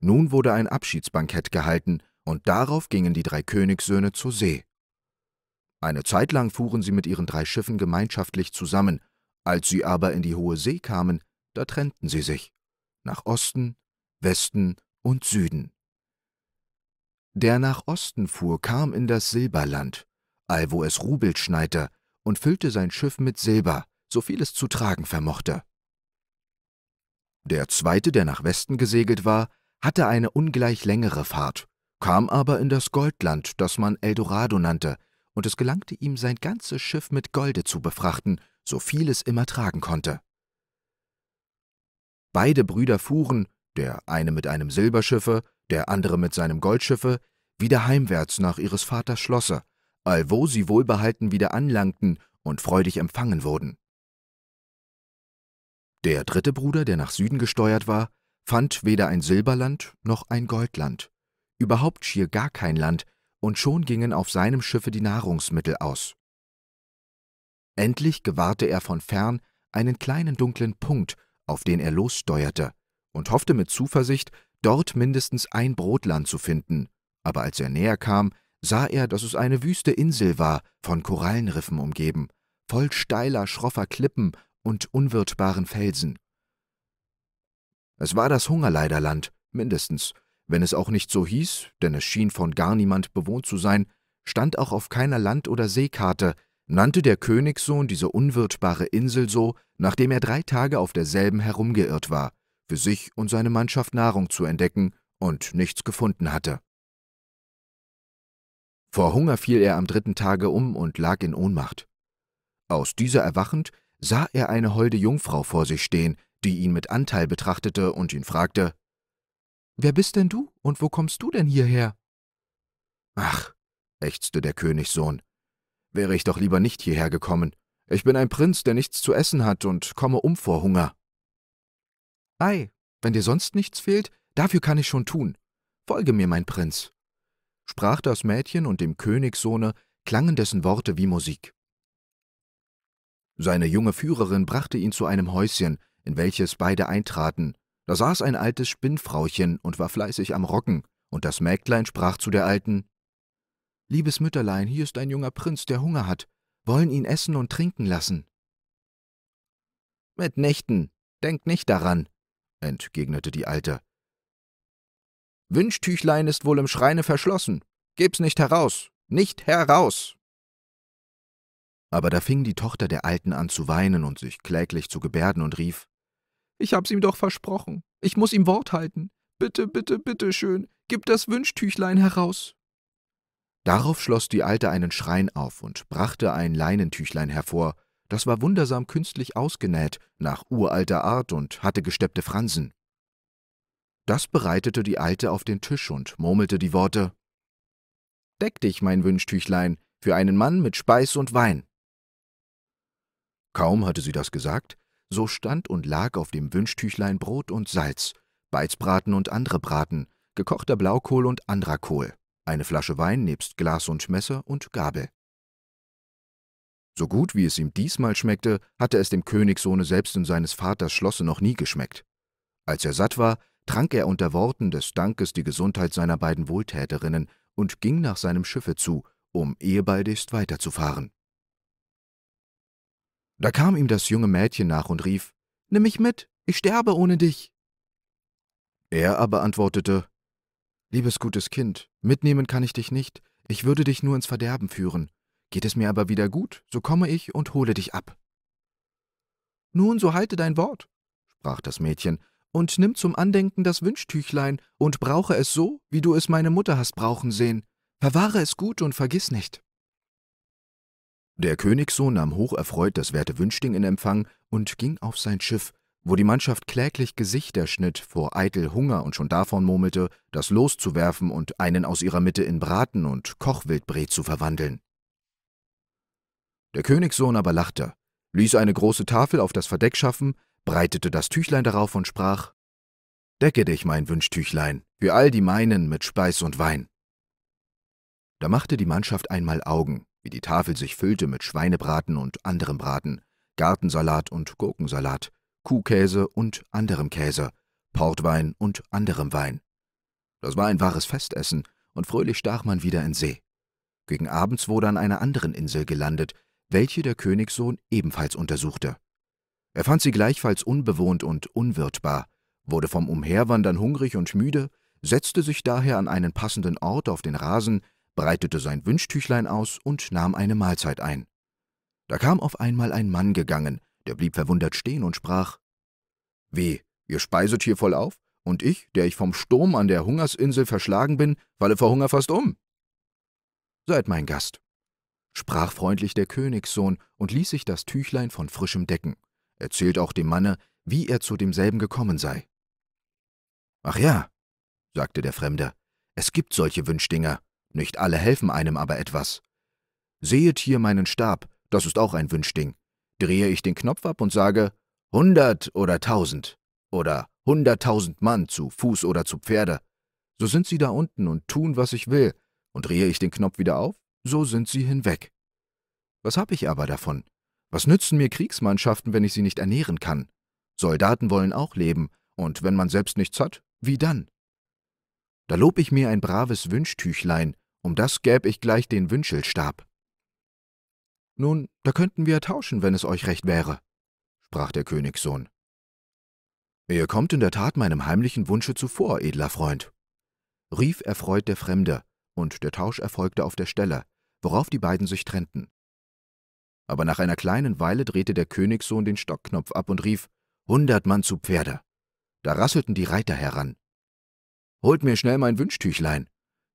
Nun wurde ein Abschiedsbankett gehalten, und darauf gingen die drei Königssöhne zur See. Eine Zeit lang fuhren sie mit ihren drei Schiffen gemeinschaftlich zusammen, als sie aber in die hohe See kamen, da trennten sie sich, nach Osten, Westen und Süden. Der nach Osten fuhr, kam in das Silberland, allwo es Rubel schneite, und füllte sein Schiff mit Silber, so viel es zu tragen vermochte. Der zweite, der nach Westen gesegelt war, hatte eine ungleich längere Fahrt, kam aber in das Goldland, das man Eldorado nannte, und es gelangte ihm, sein ganzes Schiff mit Golde zu befrachten, so viel es immer tragen konnte. Beide Brüder fuhren, der eine mit einem Silberschiffe, der andere mit seinem Goldschiffe, wieder heimwärts nach ihres Vaters Schlosse, allwo sie wohlbehalten wieder anlangten und freudig empfangen wurden. Der dritte Bruder, der nach Süden gesteuert war, fand weder ein Silberland noch ein Goldland, überhaupt schier gar kein Land, und schon gingen auf seinem Schiffe die Nahrungsmittel aus. Endlich gewahrte er von fern einen kleinen dunklen Punkt, auf den er lossteuerte, und hoffte mit Zuversicht, dort mindestens ein Brotland zu finden, aber als er näher kam, sah er, dass es eine wüste Insel war, von Korallenriffen umgeben, voll steiler, schroffer Klippen und unwirtbaren Felsen. Es war das Hungerleiderland, mindestens, wenn es auch nicht so hieß, denn es schien von gar niemand bewohnt zu sein, stand auch auf keiner Land- oder Seekarte, nannte der Königssohn diese unwirtbare Insel so, nachdem er drei Tage auf derselben herumgeirrt war, für sich und seine Mannschaft Nahrung zu entdecken und nichts gefunden hatte. Vor Hunger fiel er am dritten Tage um und lag in Ohnmacht. Aus dieser erwachend sah er eine holde Jungfrau vor sich stehen, die ihn mit Anteil betrachtete und ihn fragte, Wer bist denn du und wo kommst du denn hierher? Ach, ächzte der Königssohn, wäre ich doch lieber nicht hierher gekommen. Ich bin ein Prinz, der nichts zu essen hat und komme um vor Hunger. Ei, wenn dir sonst nichts fehlt, dafür kann ich schon tun. Folge mir, mein Prinz. Sprach das Mädchen und dem Königssohne klangen dessen Worte wie Musik. Seine junge Führerin brachte ihn zu einem Häuschen, in welches beide eintraten, da saß ein altes Spinnfrauchen und war fleißig am Rocken, und das Mägdlein sprach zu der Alten, »Liebes Mütterlein, hier ist ein junger Prinz, der Hunger hat. Wollen ihn essen und trinken lassen.« »Mitnichten, denk nicht daran«, entgegnete die Alte. »Wünschtüchlein ist wohl im Schreine verschlossen. Geb's nicht heraus, nicht heraus!« aber da fing die Tochter der Alten an zu weinen und sich kläglich zu gebärden und rief, ich hab's ihm doch versprochen. Ich muss ihm Wort halten. Bitte, bitte, bitte schön, gib das Wünschtüchlein heraus. Darauf schloss die Alte einen Schrein auf und brachte ein Leinentüchlein hervor. Das war wundersam künstlich ausgenäht, nach uralter Art und hatte gesteppte Fransen. Das bereitete die Alte auf den Tisch und murmelte die Worte Deck dich, mein Wünschtüchlein, für einen Mann mit Speis und Wein. Kaum hatte sie das gesagt, so stand und lag auf dem Wünschtüchlein Brot und Salz, Beizbraten und andere Braten, gekochter Blaukohl und anderer Kohl, eine Flasche Wein nebst Glas und Messer und Gabel. So gut wie es ihm diesmal schmeckte, hatte es dem Königssohne selbst in seines Vaters Schlosse noch nie geschmeckt. Als er satt war, trank er unter Worten des Dankes die Gesundheit seiner beiden Wohltäterinnen und ging nach seinem Schiffe zu, um ehebaldigst weiterzufahren. Da kam ihm das junge Mädchen nach und rief, Nimm mich mit, ich sterbe ohne dich. Er aber antwortete, Liebes gutes Kind, mitnehmen kann ich dich nicht, ich würde dich nur ins Verderben führen. Geht es mir aber wieder gut, so komme ich und hole dich ab. Nun, so halte dein Wort, sprach das Mädchen, und nimm zum Andenken das Wünschtüchlein und brauche es so, wie du es meine Mutter hast brauchen sehen. Verwahre es gut und vergiss nicht. Der Königssohn nahm hocherfreut das werte Wünschding in Empfang und ging auf sein Schiff, wo die Mannschaft kläglich Gesichter schnitt vor eitel Hunger und schon davon murmelte, das loszuwerfen und einen aus ihrer Mitte in Braten und Kochwildbret zu verwandeln. Der Königssohn aber lachte, ließ eine große Tafel auf das Verdeck schaffen, breitete das Tüchlein darauf und sprach, Decke dich, mein Wünschtüchlein, für all die meinen mit Speis und Wein. Da machte die Mannschaft einmal Augen, wie die Tafel sich füllte mit Schweinebraten und anderem Braten, Gartensalat und Gurkensalat, Kuhkäse und anderem Käse, Portwein und anderem Wein. Das war ein wahres Festessen, und fröhlich stach man wieder in See. Gegen abends wurde an einer anderen Insel gelandet, welche der Königssohn ebenfalls untersuchte. Er fand sie gleichfalls unbewohnt und unwirtbar, wurde vom Umherwandern hungrig und müde, setzte sich daher an einen passenden Ort auf den Rasen, breitete sein Wünschtüchlein aus und nahm eine Mahlzeit ein. Da kam auf einmal ein Mann gegangen, der blieb verwundert stehen und sprach, »Weh, ihr speiset hier voll auf, und ich, der ich vom Sturm an der Hungersinsel verschlagen bin, falle vor Hunger fast um.« »Seid mein Gast«, sprach freundlich der Königssohn und ließ sich das Tüchlein von frischem decken, erzählt auch dem Manne, wie er zu demselben gekommen sei. »Ach ja«, sagte der Fremde, »es gibt solche Wünschdinger, nicht alle helfen einem aber etwas. Sehet hier meinen Stab, das ist auch ein Wünschding. Drehe ich den Knopf ab und sage hundert oder tausend oder hunderttausend Mann zu Fuß oder zu Pferde, so sind sie da unten und tun, was ich will, und drehe ich den Knopf wieder auf, so sind sie hinweg. Was habe ich aber davon? Was nützen mir Kriegsmannschaften, wenn ich sie nicht ernähren kann? Soldaten wollen auch leben, und wenn man selbst nichts hat, wie dann? Da lob ich mir ein braves Wünschtüchlein, um das gäb ich gleich den Wünschelstab. Nun, da könnten wir tauschen, wenn es euch recht wäre, sprach der Königssohn. Ihr kommt in der Tat meinem heimlichen Wunsche zuvor, edler Freund, rief erfreut der Fremde, und der Tausch erfolgte auf der Stelle, worauf die beiden sich trennten. Aber nach einer kleinen Weile drehte der Königssohn den Stockknopf ab und rief Hundert Mann zu Pferde. Da rasselten die Reiter heran. Holt mir schnell mein Wünschtüchlein,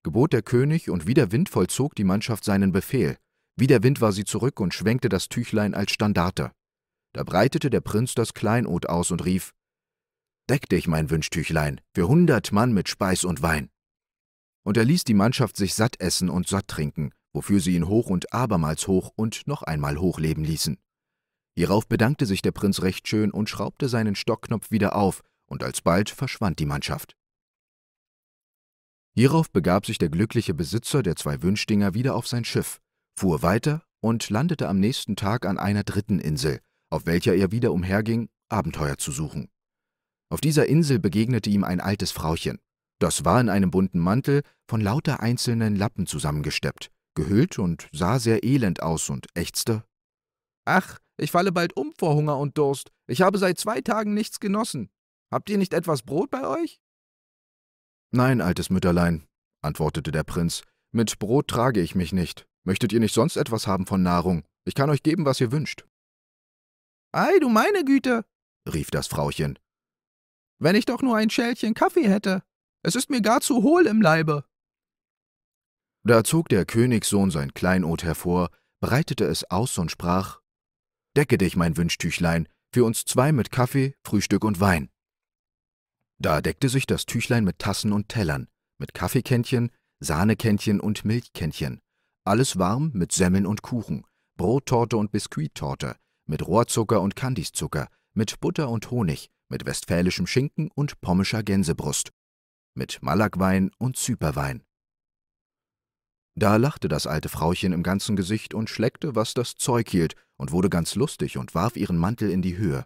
gebot der König, und wie der Wind vollzog die Mannschaft seinen Befehl. Wie der Wind war sie zurück und schwenkte das Tüchlein als Standarte. Da breitete der Prinz das Kleinod aus und rief, »Deck dich, mein Wünschtüchlein, für hundert Mann mit Speis und Wein!« Und er ließ die Mannschaft sich satt essen und satt trinken, wofür sie ihn hoch und abermals hoch und noch einmal hoch leben ließen. Hierauf bedankte sich der Prinz recht schön und schraubte seinen Stockknopf wieder auf, und alsbald verschwand die Mannschaft. Hierauf begab sich der glückliche Besitzer der zwei Wünschdinger wieder auf sein Schiff, fuhr weiter und landete am nächsten Tag an einer dritten Insel, auf welcher er wieder umherging, Abenteuer zu suchen. Auf dieser Insel begegnete ihm ein altes Frauchen. Das war in einem bunten Mantel von lauter einzelnen Lappen zusammengesteppt, gehüllt und sah sehr elend aus und ächzte. »Ach, ich falle bald um vor Hunger und Durst. Ich habe seit zwei Tagen nichts genossen. Habt ihr nicht etwas Brot bei euch?« Nein, altes Mütterlein, antwortete der Prinz, mit Brot trage ich mich nicht. Möchtet ihr nicht sonst etwas haben von Nahrung? Ich kann euch geben, was ihr wünscht. Ei, du meine Güte, rief das Frauchen. Wenn ich doch nur ein Schälchen Kaffee hätte. Es ist mir gar zu hohl im Leibe. Da zog der Königssohn sein Kleinod hervor, breitete es aus und sprach Decke dich, mein Wünschtüchlein, für uns zwei mit Kaffee, Frühstück und Wein. Da deckte sich das Tüchlein mit Tassen und Tellern, mit Kaffeekännchen, Sahnekännchen und Milchkännchen, alles warm mit Semmeln und Kuchen, Brottorte und Biskuittorte, mit Rohrzucker und Kandiszucker, mit Butter und Honig, mit westfälischem Schinken und pommischer Gänsebrust, mit Malakwein und Zyperwein. Da lachte das alte Frauchen im ganzen Gesicht und schleckte, was das Zeug hielt, und wurde ganz lustig und warf ihren Mantel in die Höhe.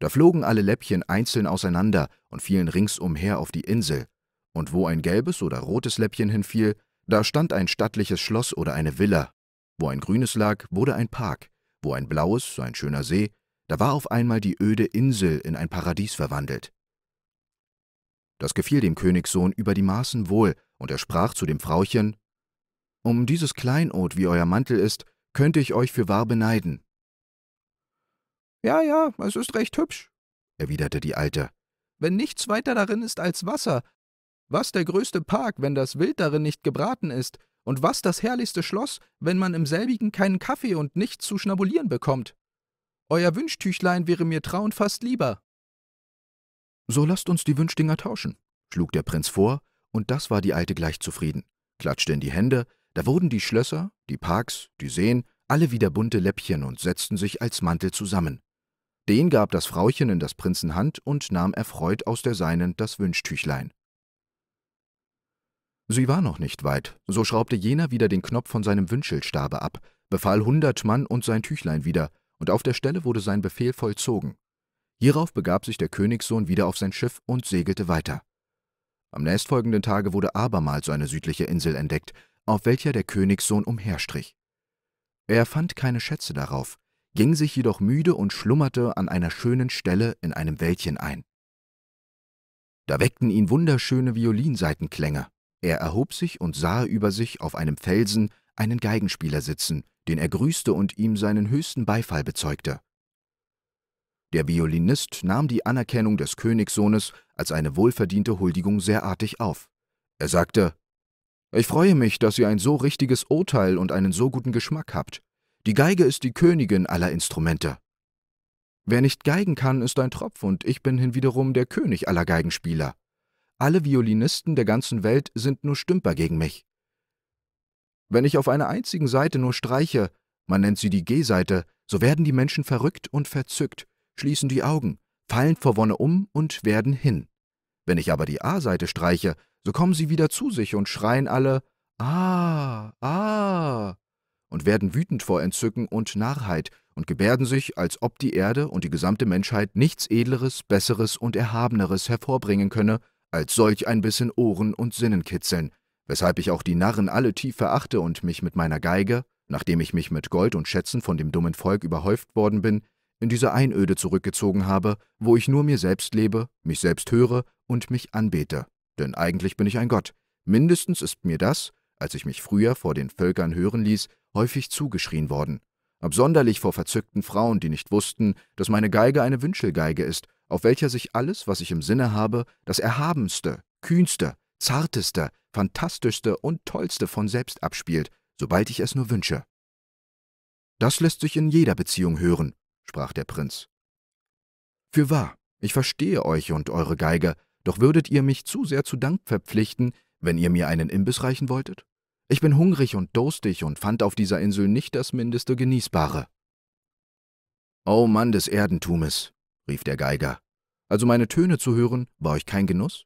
Da flogen alle Läppchen einzeln auseinander und fielen ringsumher auf die Insel, und wo ein gelbes oder rotes Läppchen hinfiel, da stand ein stattliches Schloss oder eine Villa, wo ein grünes lag, wurde ein Park, wo ein blaues, ein schöner See, da war auf einmal die öde Insel in ein Paradies verwandelt. Das gefiel dem Königssohn über die Maßen wohl, und er sprach zu dem Frauchen, »Um dieses Kleinod, wie euer Mantel ist, könnte ich euch für wahr beneiden. »Ja, ja, es ist recht hübsch«, erwiderte die Alte, »wenn nichts weiter darin ist als Wasser. Was der größte Park, wenn das Wild darin nicht gebraten ist, und was das herrlichste Schloss, wenn man im selbigen keinen Kaffee und nichts zu schnabulieren bekommt. Euer Wünschtüchlein wäre mir trauen fast lieber.« »So lasst uns die Wünschdinger tauschen«, schlug der Prinz vor, und das war die Alte gleich zufrieden, klatschte in die Hände, da wurden die Schlösser, die Parks, die Seen, alle wieder bunte Läppchen und setzten sich als Mantel zusammen. Den gab das Frauchen in das Prinzen Hand und nahm erfreut aus der seinen das Wünschtüchlein. Sie war noch nicht weit, so schraubte jener wieder den Knopf von seinem Wünschelstabe ab, befahl hundert Mann und sein Tüchlein wieder, und auf der Stelle wurde sein Befehl vollzogen. Hierauf begab sich der Königssohn wieder auf sein Schiff und segelte weiter. Am nächstfolgenden Tage wurde abermals eine südliche Insel entdeckt, auf welcher der Königssohn umherstrich. Er fand keine Schätze darauf, ging sich jedoch müde und schlummerte an einer schönen Stelle in einem Wäldchen ein. Da weckten ihn wunderschöne Violinseitenklänge. Er erhob sich und sah über sich auf einem Felsen einen Geigenspieler sitzen, den er grüßte und ihm seinen höchsten Beifall bezeugte. Der Violinist nahm die Anerkennung des Königssohnes als eine wohlverdiente Huldigung sehr artig auf. Er sagte, »Ich freue mich, dass ihr ein so richtiges Urteil und einen so guten Geschmack habt. Die Geige ist die Königin aller Instrumente. Wer nicht geigen kann, ist ein Tropf, und ich bin hinwiederum der König aller Geigenspieler. Alle Violinisten der ganzen Welt sind nur Stümper gegen mich. Wenn ich auf einer einzigen Seite nur streiche, man nennt sie die G-Seite, so werden die Menschen verrückt und verzückt, schließen die Augen, fallen vor Wonne um und werden hin. Wenn ich aber die A-Seite streiche, so kommen sie wieder zu sich und schreien alle Ah, ah und werden wütend vor Entzücken und Narrheit und gebärden sich, als ob die Erde und die gesamte Menschheit nichts Edleres, Besseres und Erhabeneres hervorbringen könne, als solch ein bisschen Ohren und Sinnen kitzeln, weshalb ich auch die Narren alle tief verachte und mich mit meiner Geige, nachdem ich mich mit Gold und Schätzen von dem dummen Volk überhäuft worden bin, in diese Einöde zurückgezogen habe, wo ich nur mir selbst lebe, mich selbst höre und mich anbete. Denn eigentlich bin ich ein Gott. Mindestens ist mir das, als ich mich früher vor den Völkern hören ließ, häufig zugeschrien worden. Absonderlich vor verzückten Frauen, die nicht wussten, dass meine Geige eine Wünschelgeige ist, auf welcher sich alles, was ich im Sinne habe, das Erhabenste, Kühnste, Zarteste, Fantastischste und Tollste von selbst abspielt, sobald ich es nur wünsche. Das lässt sich in jeder Beziehung hören, sprach der Prinz. Für wahr, ich verstehe euch und eure Geige, doch würdet ihr mich zu sehr zu Dank verpflichten, wenn ihr mir einen Imbiss reichen wolltet? Ich bin hungrig und durstig und fand auf dieser Insel nicht das mindeste Genießbare. Oh Mann des Erdentumes, rief der Geiger. Also meine Töne zu hören, war euch kein Genuss?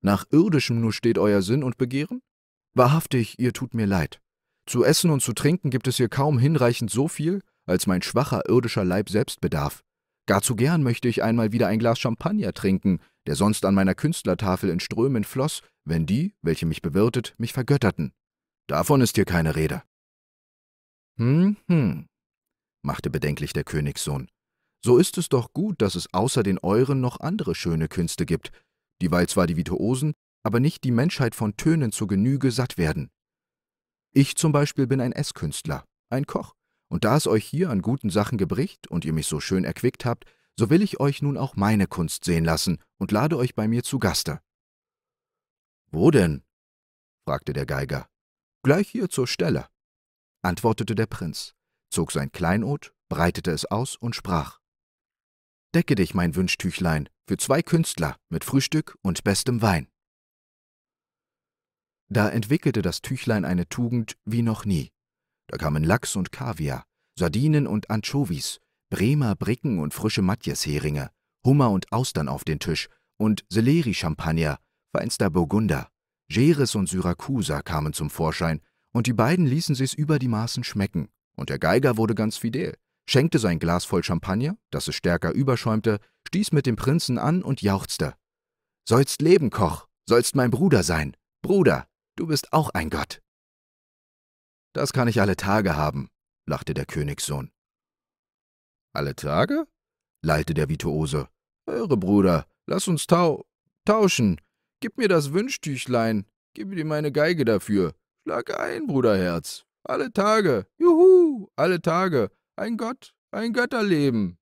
Nach irdischem nur steht euer Sinn und Begehren? Wahrhaftig, ihr tut mir leid. Zu essen und zu trinken gibt es hier kaum hinreichend so viel, als mein schwacher irdischer Leib selbst bedarf. Gar zu gern möchte ich einmal wieder ein Glas Champagner trinken, der sonst an meiner Künstlertafel in Strömen floss, wenn die, welche mich bewirtet, mich vergötterten. Davon ist hier keine Rede. Hm, hm, machte bedenklich der Königssohn. So ist es doch gut, dass es außer den euren noch andere schöne Künste gibt, dieweil zwar die Virtuosen, aber nicht die Menschheit von Tönen zur Genüge satt werden. Ich zum Beispiel bin ein Esskünstler, ein Koch, und da es euch hier an guten Sachen gebricht und ihr mich so schön erquickt habt, so will ich euch nun auch meine Kunst sehen lassen und lade euch bei mir zu Gaste. Wo denn? fragte der Geiger. Gleich hier zur Stelle, antwortete der Prinz, zog sein Kleinod, breitete es aus und sprach. Decke dich, mein Wünschtüchlein, für zwei Künstler mit Frühstück und bestem Wein. Da entwickelte das Tüchlein eine Tugend wie noch nie. Da kamen Lachs und Kaviar, Sardinen und Anchovies, Bremer Bricken und frische Matjesheringe, Hummer und Austern auf den Tisch und Sellerie-Champagner, feinster Burgunder. Jeres und Syrakusa kamen zum Vorschein, und die beiden ließen sich's über die Maßen schmecken, und der Geiger wurde ganz fidel, schenkte sein Glas voll Champagner, dass es stärker überschäumte, stieß mit dem Prinzen an und jauchzte. »Sollst leben, Koch, sollst mein Bruder sein. Bruder, du bist auch ein Gott.« »Das kann ich alle Tage haben«, lachte der Königssohn. »Alle Tage?« lallte der Virtuose. »Höre, Bruder, lass uns tau tauschen. Gib mir das Wünschtüchlein, gib mir meine Geige dafür. Schlag ein, Bruderherz. Alle Tage, juhu, alle Tage. Ein Gott, ein Götterleben.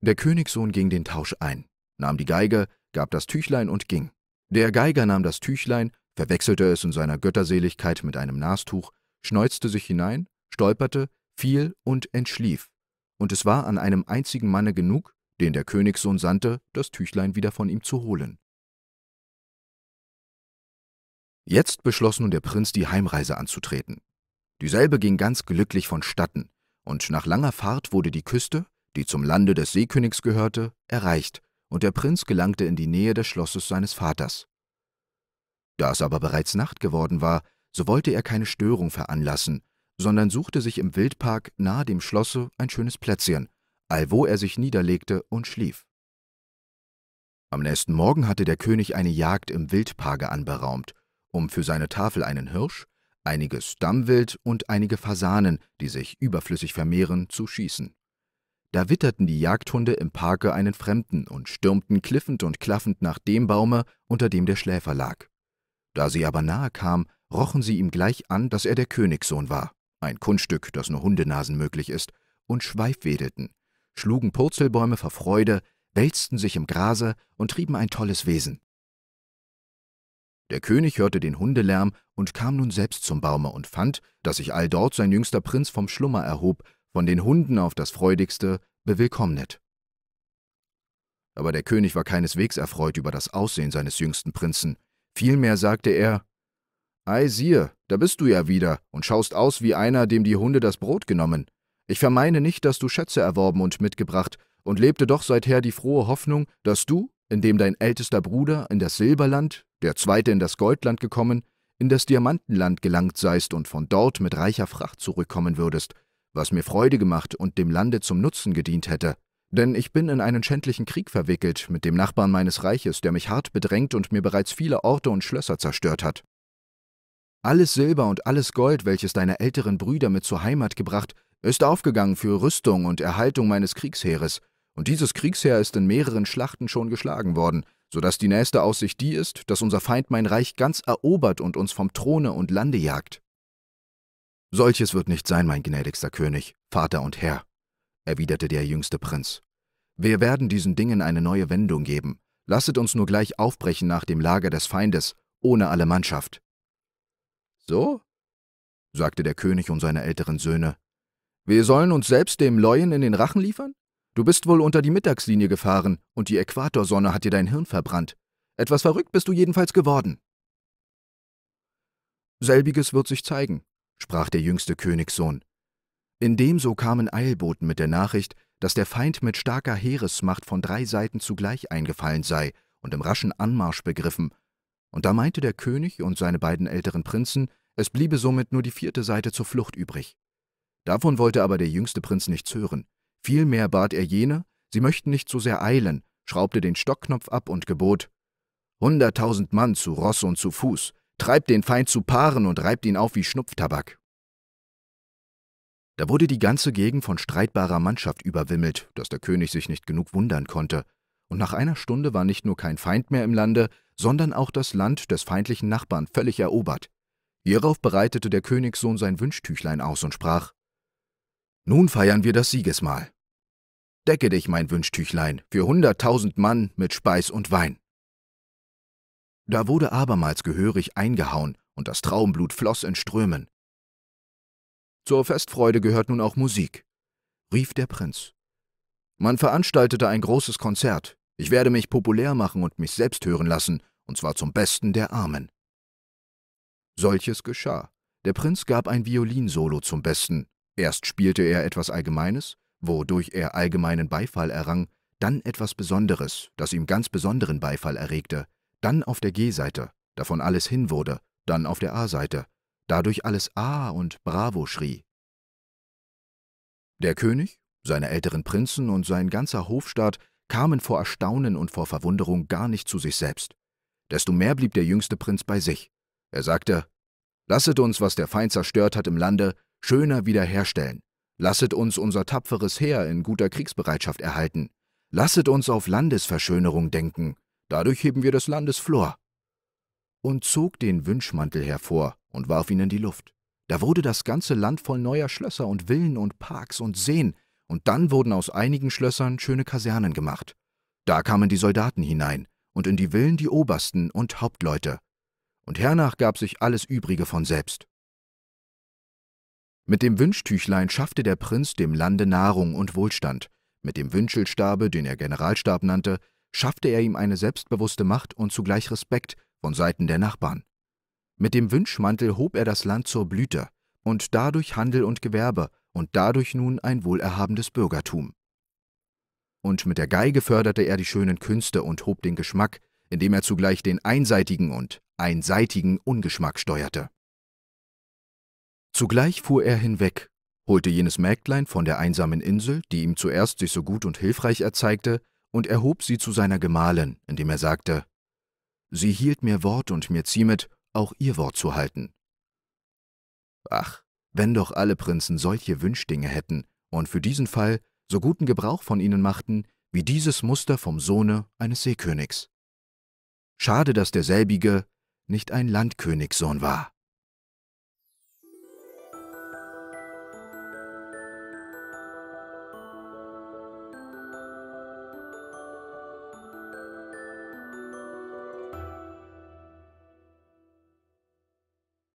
Der Königssohn ging den Tausch ein, nahm die Geige, gab das Tüchlein und ging. Der Geiger nahm das Tüchlein, verwechselte es in seiner Götterseligkeit mit einem Nastuch, schneuzte sich hinein, stolperte, fiel und entschlief. Und es war an einem einzigen Manne genug, den der Königssohn sandte, das Tüchlein wieder von ihm zu holen. Jetzt beschloss nun der Prinz, die Heimreise anzutreten. Dieselbe ging ganz glücklich vonstatten, und nach langer Fahrt wurde die Küste, die zum Lande des Seekönigs gehörte, erreicht, und der Prinz gelangte in die Nähe des Schlosses seines Vaters. Da es aber bereits Nacht geworden war, so wollte er keine Störung veranlassen, sondern suchte sich im Wildpark nahe dem Schlosse ein schönes Plätzchen, allwo er sich niederlegte und schlief. Am nächsten Morgen hatte der König eine Jagd im Wildpark anberaumt um für seine Tafel einen Hirsch, einiges Dammwild und einige Fasanen, die sich überflüssig vermehren, zu schießen. Da witterten die Jagdhunde im Parke einen Fremden und stürmten kliffend und klaffend nach dem Baume, unter dem der Schläfer lag. Da sie aber nahe kam, rochen sie ihm gleich an, dass er der Königssohn war, ein Kunststück, das nur Hundenasen möglich ist, und schweifwedelten, schlugen Purzelbäume vor Freude, wälzten sich im Grase und trieben ein tolles Wesen. Der König hörte den Hundelärm und kam nun selbst zum Baume und fand, dass sich alldort sein jüngster Prinz vom Schlummer erhob, von den Hunden auf das freudigste bewillkommnet. Aber der König war keineswegs erfreut über das Aussehen seines jüngsten Prinzen. Vielmehr sagte er, »Ei, siehe, da bist du ja wieder und schaust aus wie einer, dem die Hunde das Brot genommen. Ich vermeine nicht, dass du Schätze erworben und mitgebracht, und lebte doch seither die frohe Hoffnung, dass du, in dem dein ältester Bruder in das Silberland, der zweite in das Goldland gekommen, in das Diamantenland gelangt seist und von dort mit reicher Fracht zurückkommen würdest, was mir Freude gemacht und dem Lande zum Nutzen gedient hätte. Denn ich bin in einen schändlichen Krieg verwickelt mit dem Nachbarn meines Reiches, der mich hart bedrängt und mir bereits viele Orte und Schlösser zerstört hat. Alles Silber und alles Gold, welches deine älteren Brüder mit zur Heimat gebracht, ist aufgegangen für Rüstung und Erhaltung meines Kriegsheeres, und dieses Kriegsheer ist in mehreren Schlachten schon geschlagen worden, so dass die nächste Aussicht die ist, dass unser Feind mein Reich ganz erobert und uns vom Throne und Lande jagt. Solches wird nicht sein, mein gnädigster König, Vater und Herr, erwiderte der jüngste Prinz. Wir werden diesen Dingen eine neue Wendung geben. Lasset uns nur gleich aufbrechen nach dem Lager des Feindes, ohne alle Mannschaft. So? sagte der König und seine älteren Söhne. Wir sollen uns selbst dem Leuen in den Rachen liefern? Du bist wohl unter die Mittagslinie gefahren und die Äquatorsonne hat dir dein Hirn verbrannt. Etwas verrückt bist du jedenfalls geworden. Selbiges wird sich zeigen, sprach der jüngste Königssohn. so kamen Eilboten mit der Nachricht, dass der Feind mit starker Heeresmacht von drei Seiten zugleich eingefallen sei und im raschen Anmarsch begriffen, und da meinte der König und seine beiden älteren Prinzen, es bliebe somit nur die vierte Seite zur Flucht übrig. Davon wollte aber der jüngste Prinz nichts hören. Vielmehr bat er jene, sie möchten nicht so sehr eilen, schraubte den Stockknopf ab und gebot Hunderttausend Mann zu Ross und zu Fuß, treibt den Feind zu Paaren und reibt ihn auf wie Schnupftabak. Da wurde die ganze Gegend von streitbarer Mannschaft überwimmelt, dass der König sich nicht genug wundern konnte, und nach einer Stunde war nicht nur kein Feind mehr im Lande, sondern auch das Land des feindlichen Nachbarn völlig erobert. Hierauf bereitete der Königssohn sein Wünschtüchlein aus und sprach nun feiern wir das Siegesmahl. Decke dich, mein Wünschtüchlein, für hunderttausend Mann mit Speis und Wein. Da wurde abermals gehörig eingehauen und das Traumblut floss in Strömen. Zur Festfreude gehört nun auch Musik, rief der Prinz. Man veranstaltete ein großes Konzert. Ich werde mich populär machen und mich selbst hören lassen, und zwar zum Besten der Armen. Solches geschah. Der Prinz gab ein Violinsolo zum Besten, Erst spielte er etwas Allgemeines, wodurch er allgemeinen Beifall errang, dann etwas Besonderes, das ihm ganz besonderen Beifall erregte, dann auf der G-Seite, davon alles hin wurde, dann auf der A-Seite, dadurch alles A ah und Bravo schrie. Der König, seine älteren Prinzen und sein ganzer Hofstaat kamen vor Erstaunen und vor Verwunderung gar nicht zu sich selbst. Desto mehr blieb der jüngste Prinz bei sich. Er sagte, Lasset uns, was der Feind zerstört hat im Lande, schöner wiederherstellen. Lasset uns unser tapferes Heer in guter Kriegsbereitschaft erhalten. Lasset uns auf Landesverschönerung denken. Dadurch heben wir das Landesflor. Und zog den Wünschmantel hervor und warf ihn in die Luft. Da wurde das ganze Land voll neuer Schlösser und Villen und Parks und Seen, und dann wurden aus einigen Schlössern schöne Kasernen gemacht. Da kamen die Soldaten hinein, und in die Villen die Obersten und Hauptleute. Und hernach gab sich alles Übrige von selbst. Mit dem Wünschtüchlein schaffte der Prinz dem Lande Nahrung und Wohlstand. Mit dem Wünschelstabe, den er Generalstab nannte, schaffte er ihm eine selbstbewusste Macht und zugleich Respekt von Seiten der Nachbarn. Mit dem Wünschmantel hob er das Land zur Blüte und dadurch Handel und Gewerbe und dadurch nun ein wohlerhabendes Bürgertum. Und mit der Geige förderte er die schönen Künste und hob den Geschmack, indem er zugleich den einseitigen und einseitigen Ungeschmack steuerte. Zugleich fuhr er hinweg, holte jenes Mägdlein von der einsamen Insel, die ihm zuerst sich so gut und hilfreich erzeigte, und erhob sie zu seiner Gemahlin, indem er sagte, »Sie hielt mir Wort und mir ziemet, auch ihr Wort zu halten.« Ach, wenn doch alle Prinzen solche Wünschdinge hätten und für diesen Fall so guten Gebrauch von ihnen machten, wie dieses Muster vom Sohne eines Seekönigs. Schade, dass derselbige nicht ein Landkönigssohn war.